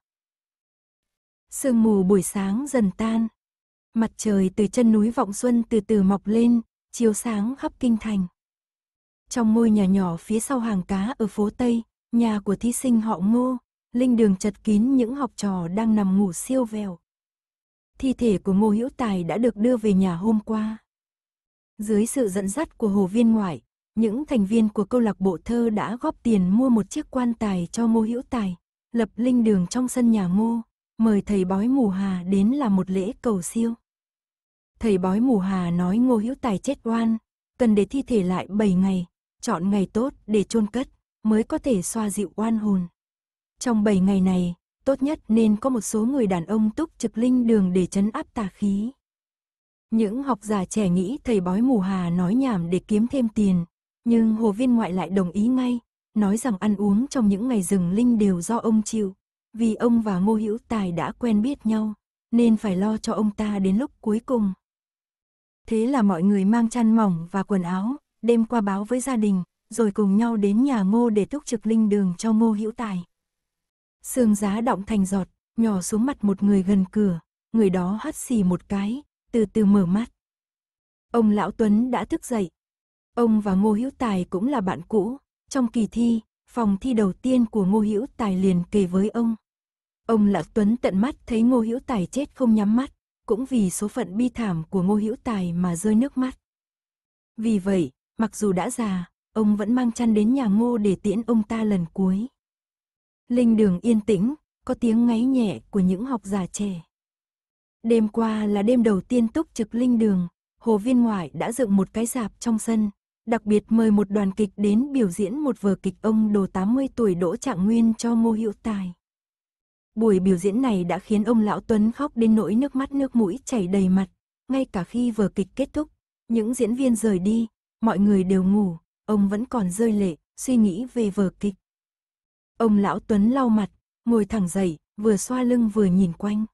Sương mù buổi sáng dần tan. Mặt trời từ chân núi Vọng Xuân từ từ mọc lên, chiếu sáng khắp kinh thành. Trong ngôi nhà nhỏ phía sau hàng cá ở phố Tây, nhà của thí sinh họ ngô, linh đường chật kín những học trò đang nằm ngủ siêu vèo. Thi thể của Ngô Hữu Tài đã được đưa về nhà hôm qua. Dưới sự dẫn dắt của hồ viên ngoại, những thành viên của câu lạc bộ thơ đã góp tiền mua một chiếc quan tài cho Ngô Hữu Tài, lập linh đường trong sân nhà Ngô, mời thầy bói mù Hà đến làm một lễ cầu siêu. Thầy bói mù Hà nói Ngô Hữu Tài chết oan, cần để thi thể lại 7 ngày, chọn ngày tốt để chôn cất mới có thể xoa dịu oan hồn. Trong 7 ngày này, tốt nhất nên có một số người đàn ông túc trực linh đường để chấn áp tà khí. Những học giả trẻ nghĩ thầy bói mù hà nói nhảm để kiếm thêm tiền, nhưng hồ viên ngoại lại đồng ý ngay, nói rằng ăn uống trong những ngày rừng linh đều do ông chịu, vì ông và Ngô Hữu Tài đã quen biết nhau, nên phải lo cho ông ta đến lúc cuối cùng. Thế là mọi người mang chăn mỏng và quần áo, đêm qua báo với gia đình, rồi cùng nhau đến nhà Ngô để túc trực linh đường cho Ngô Hữu Tài. Sương giá động thành giọt, nhỏ xuống mặt một người gần cửa, người đó hắt xì một cái, từ từ mở mắt. Ông Lão Tuấn đã thức dậy, Ông và Ngô Hữu Tài cũng là bạn cũ, trong kỳ thi, phòng thi đầu tiên của Ngô Hữu Tài liền kề với ông. Ông Lạc Tuấn tận mắt thấy Ngô Hữu Tài chết không nhắm mắt, cũng vì số phận bi thảm của Ngô Hữu Tài mà rơi nước mắt. Vì vậy, mặc dù đã già, ông vẫn mang chăn đến nhà Ngô để tiễn ông ta lần cuối. Linh đường yên tĩnh, có tiếng ngáy nhẹ của những học giả trẻ. Đêm qua là đêm đầu tiên túc trực linh đường, hồ viên ngoại đã dựng một cái sạp trong sân, đặc biệt mời một đoàn kịch đến biểu diễn một vở kịch ông đồ 80 tuổi Đỗ Trạng Nguyên cho Ngô Hữu Tài. Buổi biểu diễn này đã khiến ông Lão Tuấn khóc đến nỗi nước mắt nước mũi chảy đầy mặt, ngay cả khi vở kịch kết thúc, những diễn viên rời đi, mọi người đều ngủ, ông vẫn còn rơi lệ, suy nghĩ về vở kịch. Ông Lão Tuấn lau mặt, ngồi thẳng dậy, vừa xoa lưng vừa nhìn quanh.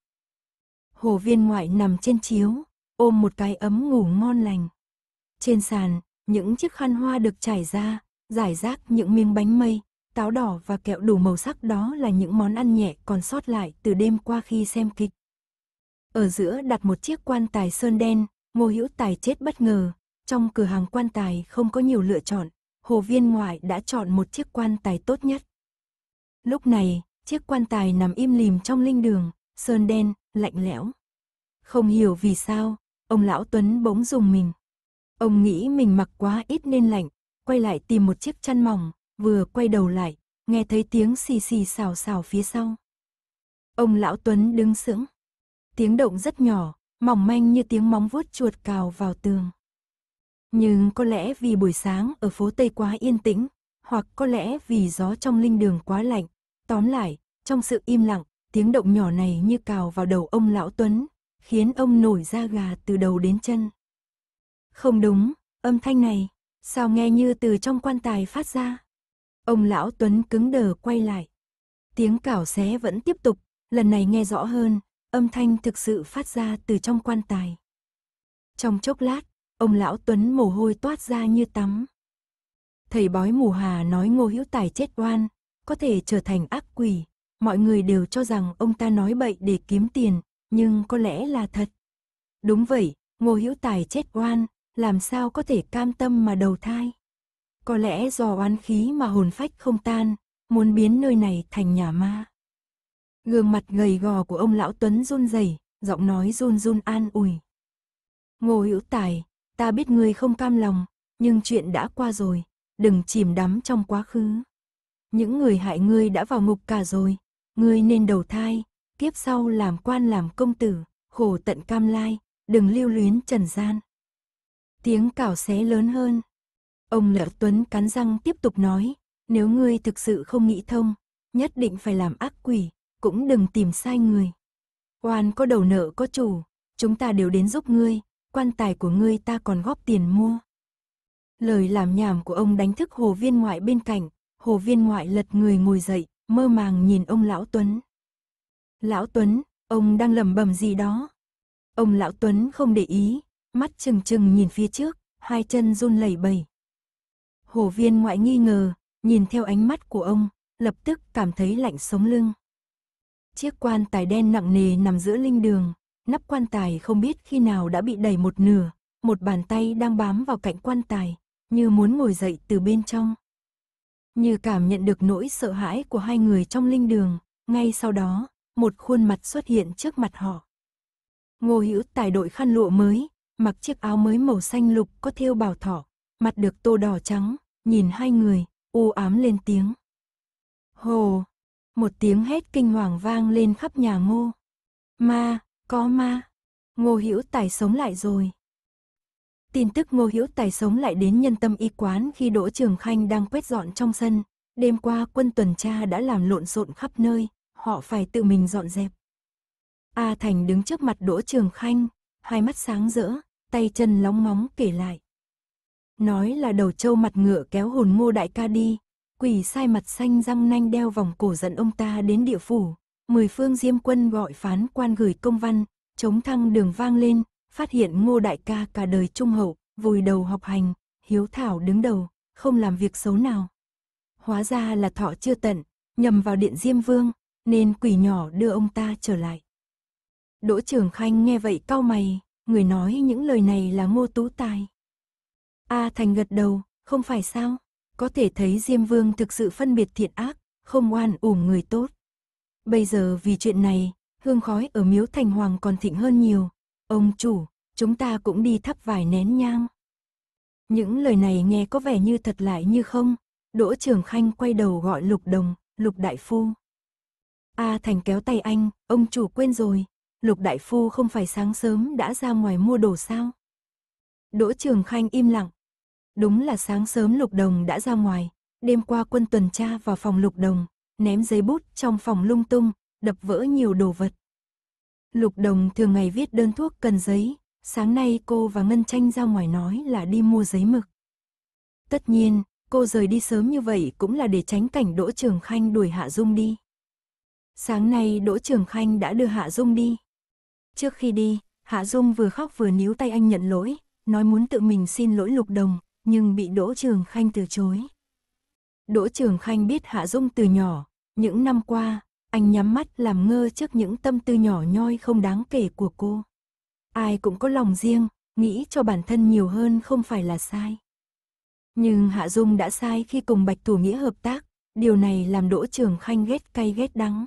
Hồ viên ngoại nằm trên chiếu, ôm một cái ấm ngủ ngon lành. Trên sàn, những chiếc khăn hoa được trải ra, giải rác những miếng bánh mây, táo đỏ và kẹo đủ màu sắc đó là những món ăn nhẹ còn sót lại từ đêm qua khi xem kịch. Ở giữa đặt một chiếc quan tài sơn đen, Ngô Hữu Tài chết bất ngờ, trong cửa hàng quan tài không có nhiều lựa chọn, Hồ Viên ngoại đã chọn một chiếc quan tài tốt nhất. Lúc này, chiếc quan tài nằm im lìm trong linh đường, sơn đen, lạnh lẽo. Không hiểu vì sao, ông lão Tuấn bỗng dùng mình. Ông nghĩ mình mặc quá ít nên lạnh, quay lại tìm một chiếc chăn mỏng, vừa quay đầu lại, nghe thấy tiếng xì xì xào xào phía sau. Ông lão Tuấn đứng sững. Tiếng động rất nhỏ, mỏng manh như tiếng móng vuốt chuột cào vào tường. Nhưng có lẽ vì buổi sáng ở phố Tây quá yên tĩnh, hoặc có lẽ vì gió trong linh đường quá lạnh, tóm lại, trong sự im lặng, tiếng động nhỏ này như cào vào đầu ông lão Tuấn, khiến ông nổi da gà từ đầu đến chân. Không đúng, âm thanh này, sao nghe như từ trong quan tài phát ra. Ông lão Tuấn cứng đờ quay lại. Tiếng cảo xé vẫn tiếp tục, lần này nghe rõ hơn, âm thanh thực sự phát ra từ trong quan tài. Trong chốc lát, ông lão Tuấn mồ hôi toát ra như tắm. Thầy bói mù hà nói ngô hữu tài chết oan, có thể trở thành ác quỷ. Mọi người đều cho rằng ông ta nói bậy để kiếm tiền, nhưng có lẽ là thật. Đúng vậy, ngô hữu tài chết oan, làm sao có thể cam tâm mà đầu thai. Có lẽ do oán khí mà hồn phách không tan, muốn biến nơi này thành nhà ma. Gương mặt gầy gò của ông lão Tuấn run rẩy, giọng nói run run an ủi. Ngô hữu tài, ta biết ngươi không cam lòng, nhưng chuyện đã qua rồi, đừng chìm đắm trong quá khứ. Những người hại ngươi đã vào ngục cả rồi, ngươi nên đầu thai, kiếp sau làm quan làm công tử, khổ tận cam lai, đừng lưu luyến trần gian. Tiếng cào xé lớn hơn. Ông Lỡ Tuấn cắn răng tiếp tục nói, nếu ngươi thực sự không nghĩ thông, nhất định phải làm ác quỷ, cũng đừng tìm sai người. Oan có đầu nợ có chủ, chúng ta đều đến giúp ngươi, quan tài của ngươi ta còn góp tiền mua. Lời làm nhảm của ông đánh thức hồ viên ngoại bên cạnh, hồ viên ngoại lật người ngồi dậy, mơ màng nhìn ông Lão Tuấn. Lão Tuấn, ông đang lầm bầm gì đó. Ông Lão Tuấn không để ý, mắt trừng trừng nhìn phía trước, hai chân run lẩy bẩy. Hồ viên ngoại nghi ngờ, nhìn theo ánh mắt của ông, lập tức cảm thấy lạnh sống lưng. Chiếc quan tài đen nặng nề nằm giữa linh đường, nắp quan tài không biết khi nào đã bị đẩy một nửa, một bàn tay đang bám vào cạnh quan tài, như muốn ngồi dậy từ bên trong. Như cảm nhận được nỗi sợ hãi của hai người trong linh đường, ngay sau đó, một khuôn mặt xuất hiện trước mặt họ. Ngô Hữu Tài đội khăn lụa mới, mặc chiếc áo mới màu xanh lục có thêu bảo thọ mặt được tô đỏ trắng, nhìn hai người, u ám lên tiếng. Hồ! Một tiếng hét kinh hoàng vang lên khắp nhà ngô. Ma, có ma. Ngô Hữu Tài sống lại rồi. Tin tức Ngô Hữu Tài sống lại đến nhân tâm y quán khi Đỗ Trường Khanh đang quét dọn trong sân. Đêm qua quân tuần tra đã làm lộn xộn khắp nơi, họ phải tự mình dọn dẹp. A Thành đứng trước mặt Đỗ Trường Khanh, hai mắt sáng rỡ, tay chân lóng móng kể lại. Nói là đầu trâu mặt ngựa kéo hồn ngô đại ca đi, quỷ sai mặt xanh răng nanh đeo vòng cổ dẫn ông ta đến địa phủ, mười phương diêm quân gọi phán quan gửi công văn, chống thăng đường vang lên, phát hiện ngô đại ca cả đời trung hậu, vùi đầu học hành, hiếu thảo đứng đầu, không làm việc xấu nào. Hóa ra là thọ chưa tận, nhầm vào điện diêm vương, nên quỷ nhỏ đưa ông ta trở lại. Đỗ Trường Khanh nghe vậy cau mày, người nói những lời này là ngô tú tài. A à, Thành gật đầu, không phải sao? Có thể thấy Diêm Vương thực sự phân biệt thiện ác, không oan ủm người tốt. Bây giờ vì chuyện này, hương khói ở miếu Thành Hoàng còn thịnh hơn nhiều. Ông chủ, chúng ta cũng đi thắp vài nén nhang. Những lời này nghe có vẻ như thật lại như không. Đỗ Trường Khanh quay đầu gọi Lục Đồng, Lục Đại Phu. A à, Thành kéo tay anh, ông chủ quên rồi, Lục Đại Phu không phải sáng sớm đã ra ngoài mua đồ sao? Đỗ Trường Khanh im lặng. Đúng là sáng sớm Lục Đồng đã ra ngoài, đêm qua quân tuần tra vào phòng Lục Đồng, ném giấy bút trong phòng lung tung, đập vỡ nhiều đồ vật. Lục Đồng thường ngày viết đơn thuốc cần giấy, sáng nay cô và Ngân Tranh ra ngoài nói là đi mua giấy mực. Tất nhiên, cô rời đi sớm như vậy cũng là để tránh cảnh Đỗ Trường Khanh đuổi Hạ Dung đi. Sáng nay Đỗ Trường Khanh đã đưa Hạ Dung đi. Trước khi đi, Hạ Dung vừa khóc vừa níu tay anh nhận lỗi, nói muốn tự mình xin lỗi Lục Đồng, nhưng bị Đỗ Trường Khanh từ chối. Đỗ Trường Khanh biết Hạ Dung từ nhỏ, những năm qua, anh nhắm mắt làm ngơ trước những tâm tư nhỏ nhoi không đáng kể của cô. Ai cũng có lòng riêng, nghĩ cho bản thân nhiều hơn không phải là sai. Nhưng Hạ Dung đã sai khi cùng Bạch Thủ Nghĩa hợp tác, điều này làm Đỗ Trường Khanh ghét cay ghét đắng.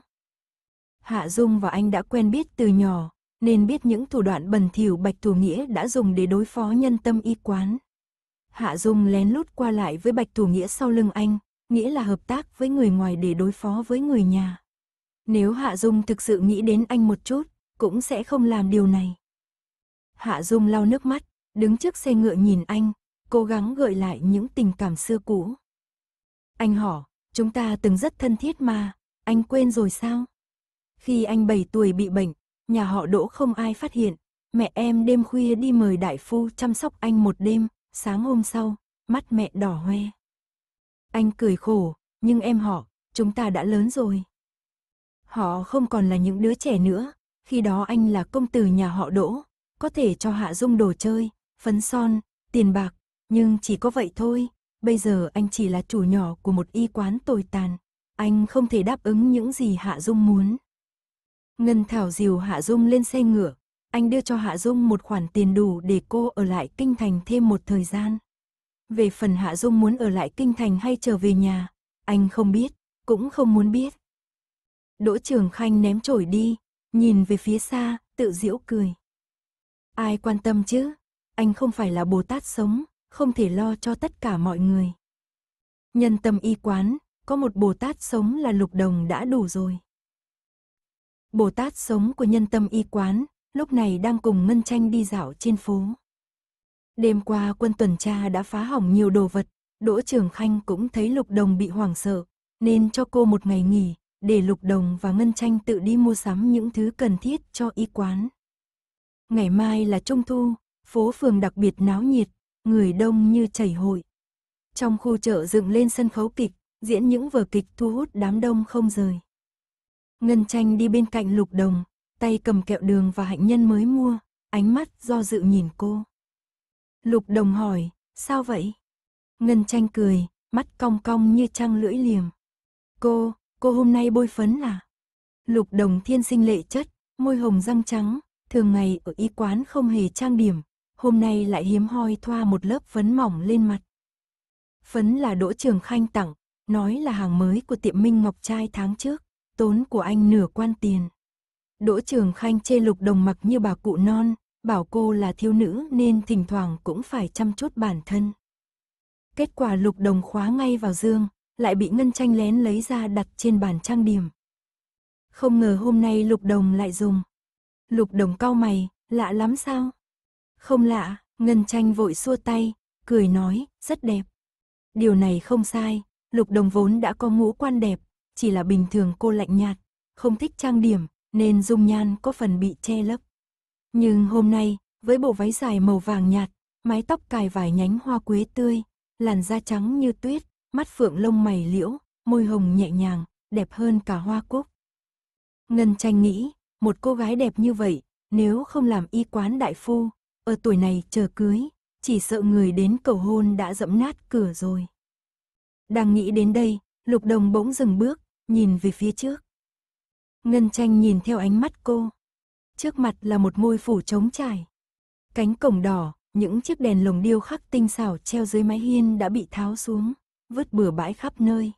Hạ Dung và anh đã quen biết từ nhỏ, nên biết những thủ đoạn bẩn thỉu Bạch Thủ Nghĩa đã dùng để đối phó nhân tâm y quán. Hạ Dung lén lút qua lại với Bạch Thủ Nghĩa sau lưng anh, nghĩa là hợp tác với người ngoài để đối phó với người nhà. Nếu Hạ Dung thực sự nghĩ đến anh một chút, cũng sẽ không làm điều này. Hạ Dung lau nước mắt, đứng trước xe ngựa nhìn anh, cố gắng gợi lại những tình cảm xưa cũ. Anh hỏi, chúng ta từng rất thân thiết mà, anh quên rồi sao? Khi anh 7 tuổi bị bệnh, nhà họ đỗ không ai phát hiện. Mẹ em đêm khuya đi mời đại phu chăm sóc anh một đêm, sáng hôm sau, mắt mẹ đỏ hoe. Anh cười khổ, nhưng em họ, chúng ta đã lớn rồi. Họ không còn là những đứa trẻ nữa, khi đó anh là công tử nhà họ đỗ, có thể cho Hạ Dung đồ chơi, phấn son, tiền bạc, nhưng chỉ có vậy thôi, bây giờ anh chỉ là chủ nhỏ của một y quán tồi tàn. Anh không thể đáp ứng những gì Hạ Dung muốn. Ngân Thảo dìu Hạ Dung lên xe ngựa, anh đưa cho Hạ Dung một khoản tiền đủ để cô ở lại kinh thành thêm một thời gian. Về phần Hạ Dung muốn ở lại kinh thành hay trở về nhà, anh không biết, cũng không muốn biết. Đỗ Trường Khanh ném chổi đi, nhìn về phía xa, tự giễu cười. Ai quan tâm chứ, anh không phải là Bồ Tát sống, không thể lo cho tất cả mọi người. Nhân tâm y quán, có một Bồ Tát sống là lục đồng đã đủ rồi. Bồ Tát sống của nhân tâm y quán, lúc này đang cùng Ngân Tranh đi dạo trên phố. Đêm qua quân tuần tra đã phá hỏng nhiều đồ vật, Đỗ Trường Khanh cũng thấy Lục Đồng bị hoảng sợ, nên cho cô một ngày nghỉ, để Lục Đồng và Ngân Tranh tự đi mua sắm những thứ cần thiết cho y quán. Ngày mai là Trung Thu, phố phường đặc biệt náo nhiệt, người đông như chảy hội. Trong khu chợ dựng lên sân khấu kịch, diễn những vở kịch thu hút đám đông không rời. Ngân tranh đi bên cạnh lục đồng, tay cầm kẹo đường và hạnh nhân mới mua, ánh mắt do dự nhìn cô. Lục đồng hỏi, sao vậy? Ngân tranh cười, mắt cong cong như trăng lưỡi liềm. Cô, cô hôm nay bôi phấn à? Lục đồng thiên sinh lệ chất, môi hồng răng trắng, thường ngày ở y quán không hề trang điểm, hôm nay lại hiếm hoi thoa một lớp phấn mỏng lên mặt. Phấn là đỗ trường khanh tặng, nói là hàng mới của tiệm Minh Ngọc Trai tháng trước tốn của anh nửa quan tiền. Đỗ Trường Khanh chê Lục Đồng mặc như bà cụ non, bảo cô là thiếu nữ nên thỉnh thoảng cũng phải chăm chút bản thân. Kết quả Lục Đồng khóa ngay vào dương, lại bị Ngân Tranh lén lấy ra đặt trên bàn trang điểm. Không ngờ hôm nay Lục Đồng lại dùng. Lục Đồng cau mày, lạ lắm sao? Không lạ, Ngân Tranh vội xua tay, cười nói, rất đẹp. Điều này không sai, Lục Đồng vốn đã có ngũ quan đẹp, chỉ là bình thường cô lạnh nhạt, không thích trang điểm, nên dung nhan có phần bị che lấp. Nhưng hôm nay, với bộ váy dài màu vàng nhạt, mái tóc cài vài nhánh hoa quế tươi, làn da trắng như tuyết, mắt phượng lông mày liễu, môi hồng nhẹ nhàng, đẹp hơn cả hoa cúc. Ngân tranh nghĩ, một cô gái đẹp như vậy, nếu không làm y quán đại phu, ở tuổi này chờ cưới, chỉ sợ người đến cầu hôn đã dẫm nát cửa rồi. Đang nghĩ đến đây, Lục Đồng bỗng dừng bước, nhìn về phía trước. Ngân tranh nhìn theo ánh mắt cô. Trước mặt là một môi phủ trống trải. Cánh cổng đỏ, những chiếc đèn lồng điêu khắc tinh xảo treo dưới mái hiên đã bị tháo xuống, vứt bừa bãi khắp nơi.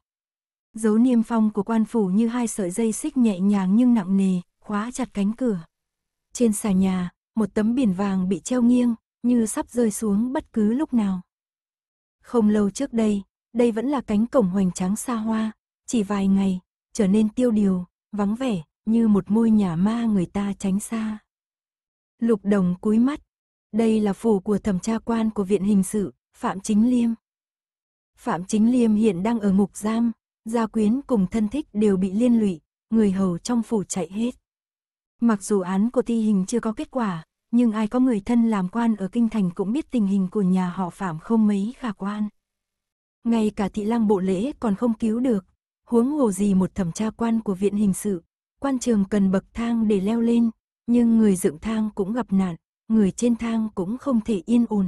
Dấu niêm phong của quan phủ như hai sợi dây xích nhẹ nhàng nhưng nặng nề, khóa chặt cánh cửa. Trên xà nhà, một tấm biển vàng bị treo nghiêng, như sắp rơi xuống bất cứ lúc nào. Không lâu trước đây, đây vẫn là cánh cổng hoành tráng xa hoa, chỉ vài ngày, trở nên tiêu điều, vắng vẻ, như một môi nhà ma người ta tránh xa. Lục đồng cúi mắt, đây là phủ của thẩm tra quan của Viện Hình sự, Phạm Chính Liêm. Phạm Chính Liêm hiện đang ở ngục giam, gia quyến cùng thân thích đều bị liên lụy, người hầu trong phủ chạy hết. Mặc dù án của ti hình chưa có kết quả, nhưng ai có người thân làm quan ở kinh thành cũng biết tình hình của nhà họ Phạm không mấy khả quan. Ngay cả thị lang bộ lễ còn không cứu được, huống hồ gì một thẩm tra quan của viện hình sự, quan trường cần bậc thang để leo lên, nhưng người dựng thang cũng gặp nạn, người trên thang cũng không thể yên ổn.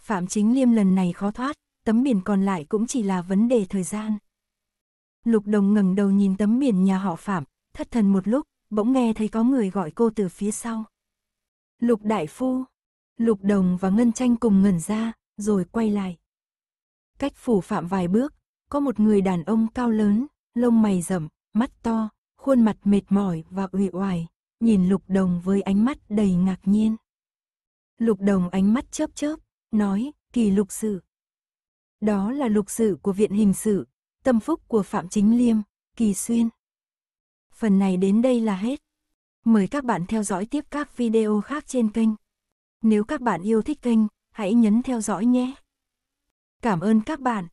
Phạm Chính Liêm lần này khó thoát, tấm biển còn lại cũng chỉ là vấn đề thời gian. Lục Đồng ngẩng đầu nhìn tấm biển nhà họ Phạm, thất thần một lúc, bỗng nghe thấy có người gọi cô từ phía sau. Lục Đại Phu, Lục Đồng và Ngân Tranh cùng ngẩn ra, rồi quay lại. Cách phủ Phạm vài bước, có một người đàn ông cao lớn, lông mày rậm, mắt to, khuôn mặt mệt mỏi và uể oải, nhìn Lục Đồng với ánh mắt đầy ngạc nhiên. Lục Đồng ánh mắt chớp chớp, nói, kỳ lục sự. Đó là lục sự của Viện Hình sự, tâm phúc của Phạm Chính Liêm, Kỳ Xuyên. Phần này đến đây là hết. Mời các bạn theo dõi tiếp các video khác trên kênh. Nếu các bạn yêu thích kênh, hãy nhấn theo dõi nhé. Cảm ơn các bạn.